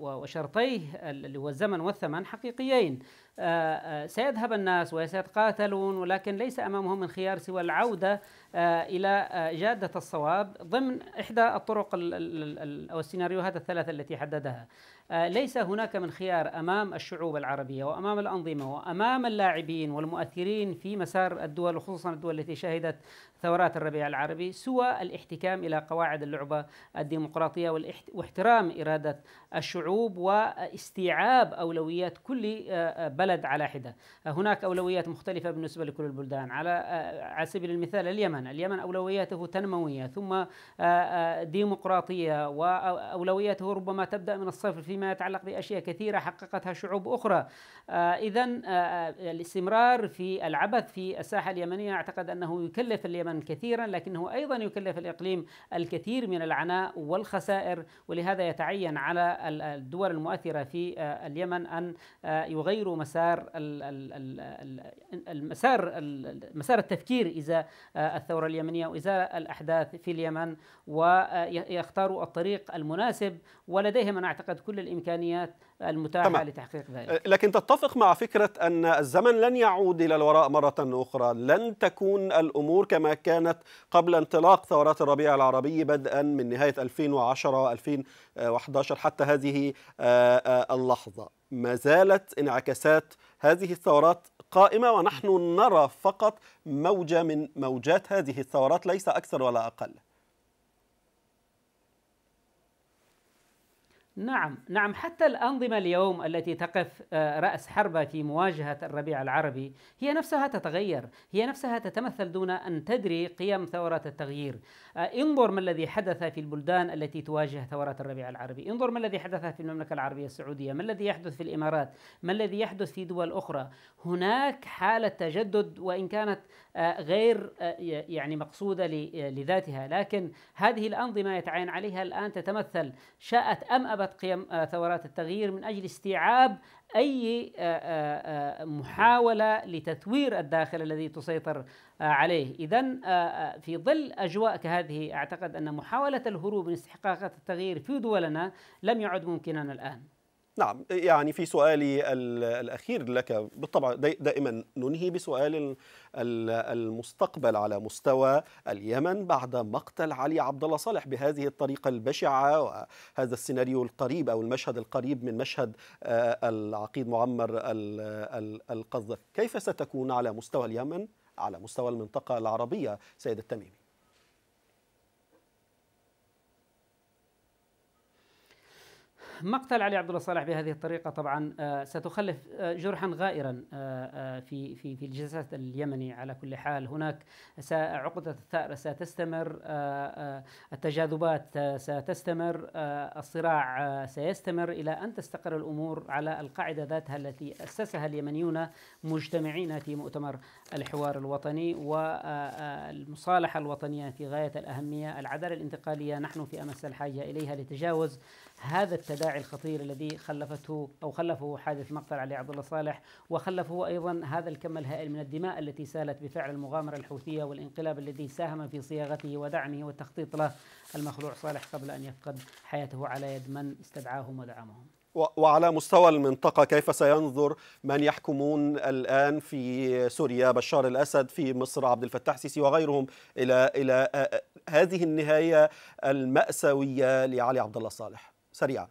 وشرطيه اللي هو الزمن والثمن حقيقيين آه، آه، سيذهب الناس وسيتقاتلون ولكن ليس امامهم من خيار سوى العوده آه، الى جاده الصواب ضمن احدى الطرق او السيناريوهات الثلاثه التي حددها. ليس هناك من خيار امام الشعوب العربيه وامام الانظمه وامام اللاعبين والمؤثرين في مسار الدول وخصوصا الدول التي شهدت ثورات الربيع العربي سوى الاحتكام إلى قواعد اللعبة الديمقراطية واحترام إرادة الشعوب واستيعاب أولويات كل آه، آه، بلد على حدة هناك أولويات مختلفة بالنسبة لكل البلدان على آه، على سبيل المثال اليمن اليمن أولوياته تنموية ثم ديمقراطية وأولوياته ربما تبدأ من الصفر فيما يتعلق بأشياء كثيرة حققتها شعوب أخرى إذا الاستمرار في العبث في الساحة اليمنية أعتقد أنه يكلف اليمن مكلفا كثيرا لكنه أيضا يكلف الإقليم الكثير من العناء والخسائر ولهذا يتعين على الدول المؤثرة في آه، اليمن أن آه، يغيروا مسار المسار مسار التفكير إذا آه، الثورة اليمنية وإزاء الأحداث في اليمن ويختاروا الطريق المناسب ولديهم أنا أعتقد كل الإمكانيات المتاحة طبعا. لتحقيق ذلك أه، لكن تتفق مع فكرة أن الزمن لن يعود إلى الوراء مرة أخرى لن تكون الأمور كما كانت قبل انطلاق ثورات الربيع العربي بدءا من نهاية 2010 و2011 حتى هذه أه، أه، اللحظة ما زالت انعكاسات هذه الثورات قائمة ونحن نرى فقط موجة من موجات هذه الثورات ليس أكثر ولا أقل نعم نعم حتى الأنظمة اليوم التي تقف آه، رأس حربة في مواجهة الربيع العربي هي نفسها تتغير هي نفسها تتمثل دون أن تدري قيم ثورة التغيير آه، انظر ما الذي حدث في البلدان التي تواجه ثورة الربيع العربي انظر ما الذي حدث في المملكة العربية السعودية ما الذي يحدث في الإمارات ما الذي يحدث في دول أخرى هناك حالة تجدد وإن كانت آه، غير يعني مقصودة لذاتها لكن هذه الأنظمة يتعين عليها الآن تتمثل شاءت أم أبت ثورات قيم آه، ثورات التغيير من اجل استيعاب اي آه، آه، محاوله لتثوير الداخل الذي تسيطر عليه، اذا في ظل اجواء كهذه اعتقد ان محاوله الهروب من استحقاقات التغيير في دولنا لم يعد ممكنا الان. نعم يعني في سؤالي الأخير لك بالطبع دائما ننهي بسؤال المستقبل على مستوى اليمن بعد مقتل علي عبد الله صالح بهذه الطريقة البشعة وهذا السيناريو القريب أو المشهد القريب من مشهد آه، العقيد معمر القذافي كيف ستكون على مستوى اليمن على مستوى المنطقة العربية سيد التميمي مقتل علي عبد الله صالح بهذه الطريقه طبعا آه، ستخلف آه، جرحا غائرا آه، في في في الجسد اليمني على كل حال هناك عقده الثأر ستستمر التجاذبات ستستمر الصراع سيستمر الى ان تستقر الامور على القاعده ذاتها التي اسسها اليمنيون مجتمعين في مؤتمر الحوار الوطني والمصالحه الوطنيه في غايه الاهميه العداله الانتقاليه نحن في امس الحاجه اليها لتجاوز هذا التداعي الخطير الذي خلفته او خلفه حادث مقتل علي عبد الله صالح وخلفه ايضا هذا الكم الهائل من الدماء التي سالت بفعل المغامره الحوثيه والانقلاب الذي ساهم في صياغته ودعمه والتخطيط له المخلوع صالح قبل ان يفقد حياته على يد من استدعاهم ودعمهم. وعلى مستوى المنطقة كيف سينظر من يحكمون الآن في سوريا بشار الأسد في مصر عبد الفتاح السيسي وغيرهم إلى إلى هذه النهاية المأساوية لعلي عبد الله صالح சரியா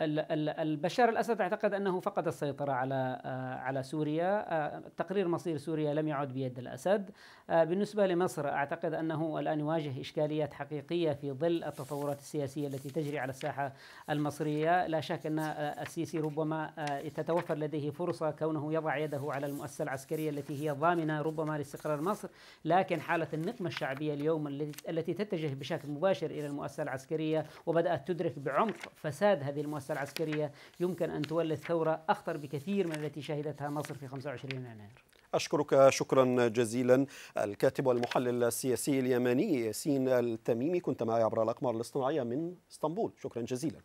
البشار الاسد اعتقد انه فقد السيطره على آه، على سوريا آه، تقرير مصير سوريا لم يعد بيد الاسد آه، بالنسبه لمصر اعتقد انه الان يواجه اشكاليات حقيقيه في ظل التطورات السياسيه التي تجري على الساحه المصريه لا شك ان السيسي ربما تتوفر لديه فرصه كونه يضع يده على المؤسسه العسكريه التي هي ضامنه ربما لاستقرار مصر لكن حاله النقمه الشعبيه اليوم التي تتجه بشكل مباشر الى المؤسسه العسكريه وبدات تدرك بعمق فساد هذه المؤسسه المؤسسة العسكرية يمكن أن تولد ثورة أخطر بكثير من التي شهدتها مصر في 25 يناير أشكرك شكرا جزيلا الكاتب والمحلل السياسي اليمني ياسين التميمي كنت معي عبر الأقمار الاصطناعية من اسطنبول شكرا جزيلا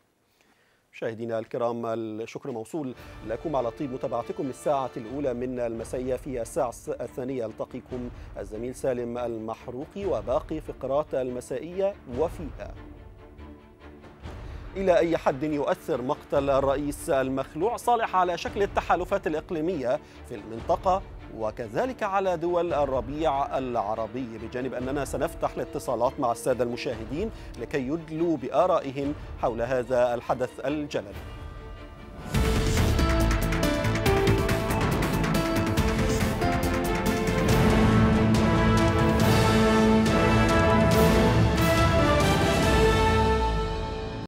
مشاهدينا الكرام الشكر موصول لكم على طيب متابعتكم للساعة الأولى من المسائية في الساعة الثانية يلتقيكم الزميل سالم المحروقي وباقي فقرات المسائية وفيها إلى أي حد يؤثر مقتل الرئيس المخلوع صالح على شكل التحالفات الإقليمية في المنطقة وكذلك على دول الربيع العربي بجانب أننا سنفتح الاتصالات مع السادة المشاهدين لكي يدلوا بآرائهم حول هذا الحدث الجلل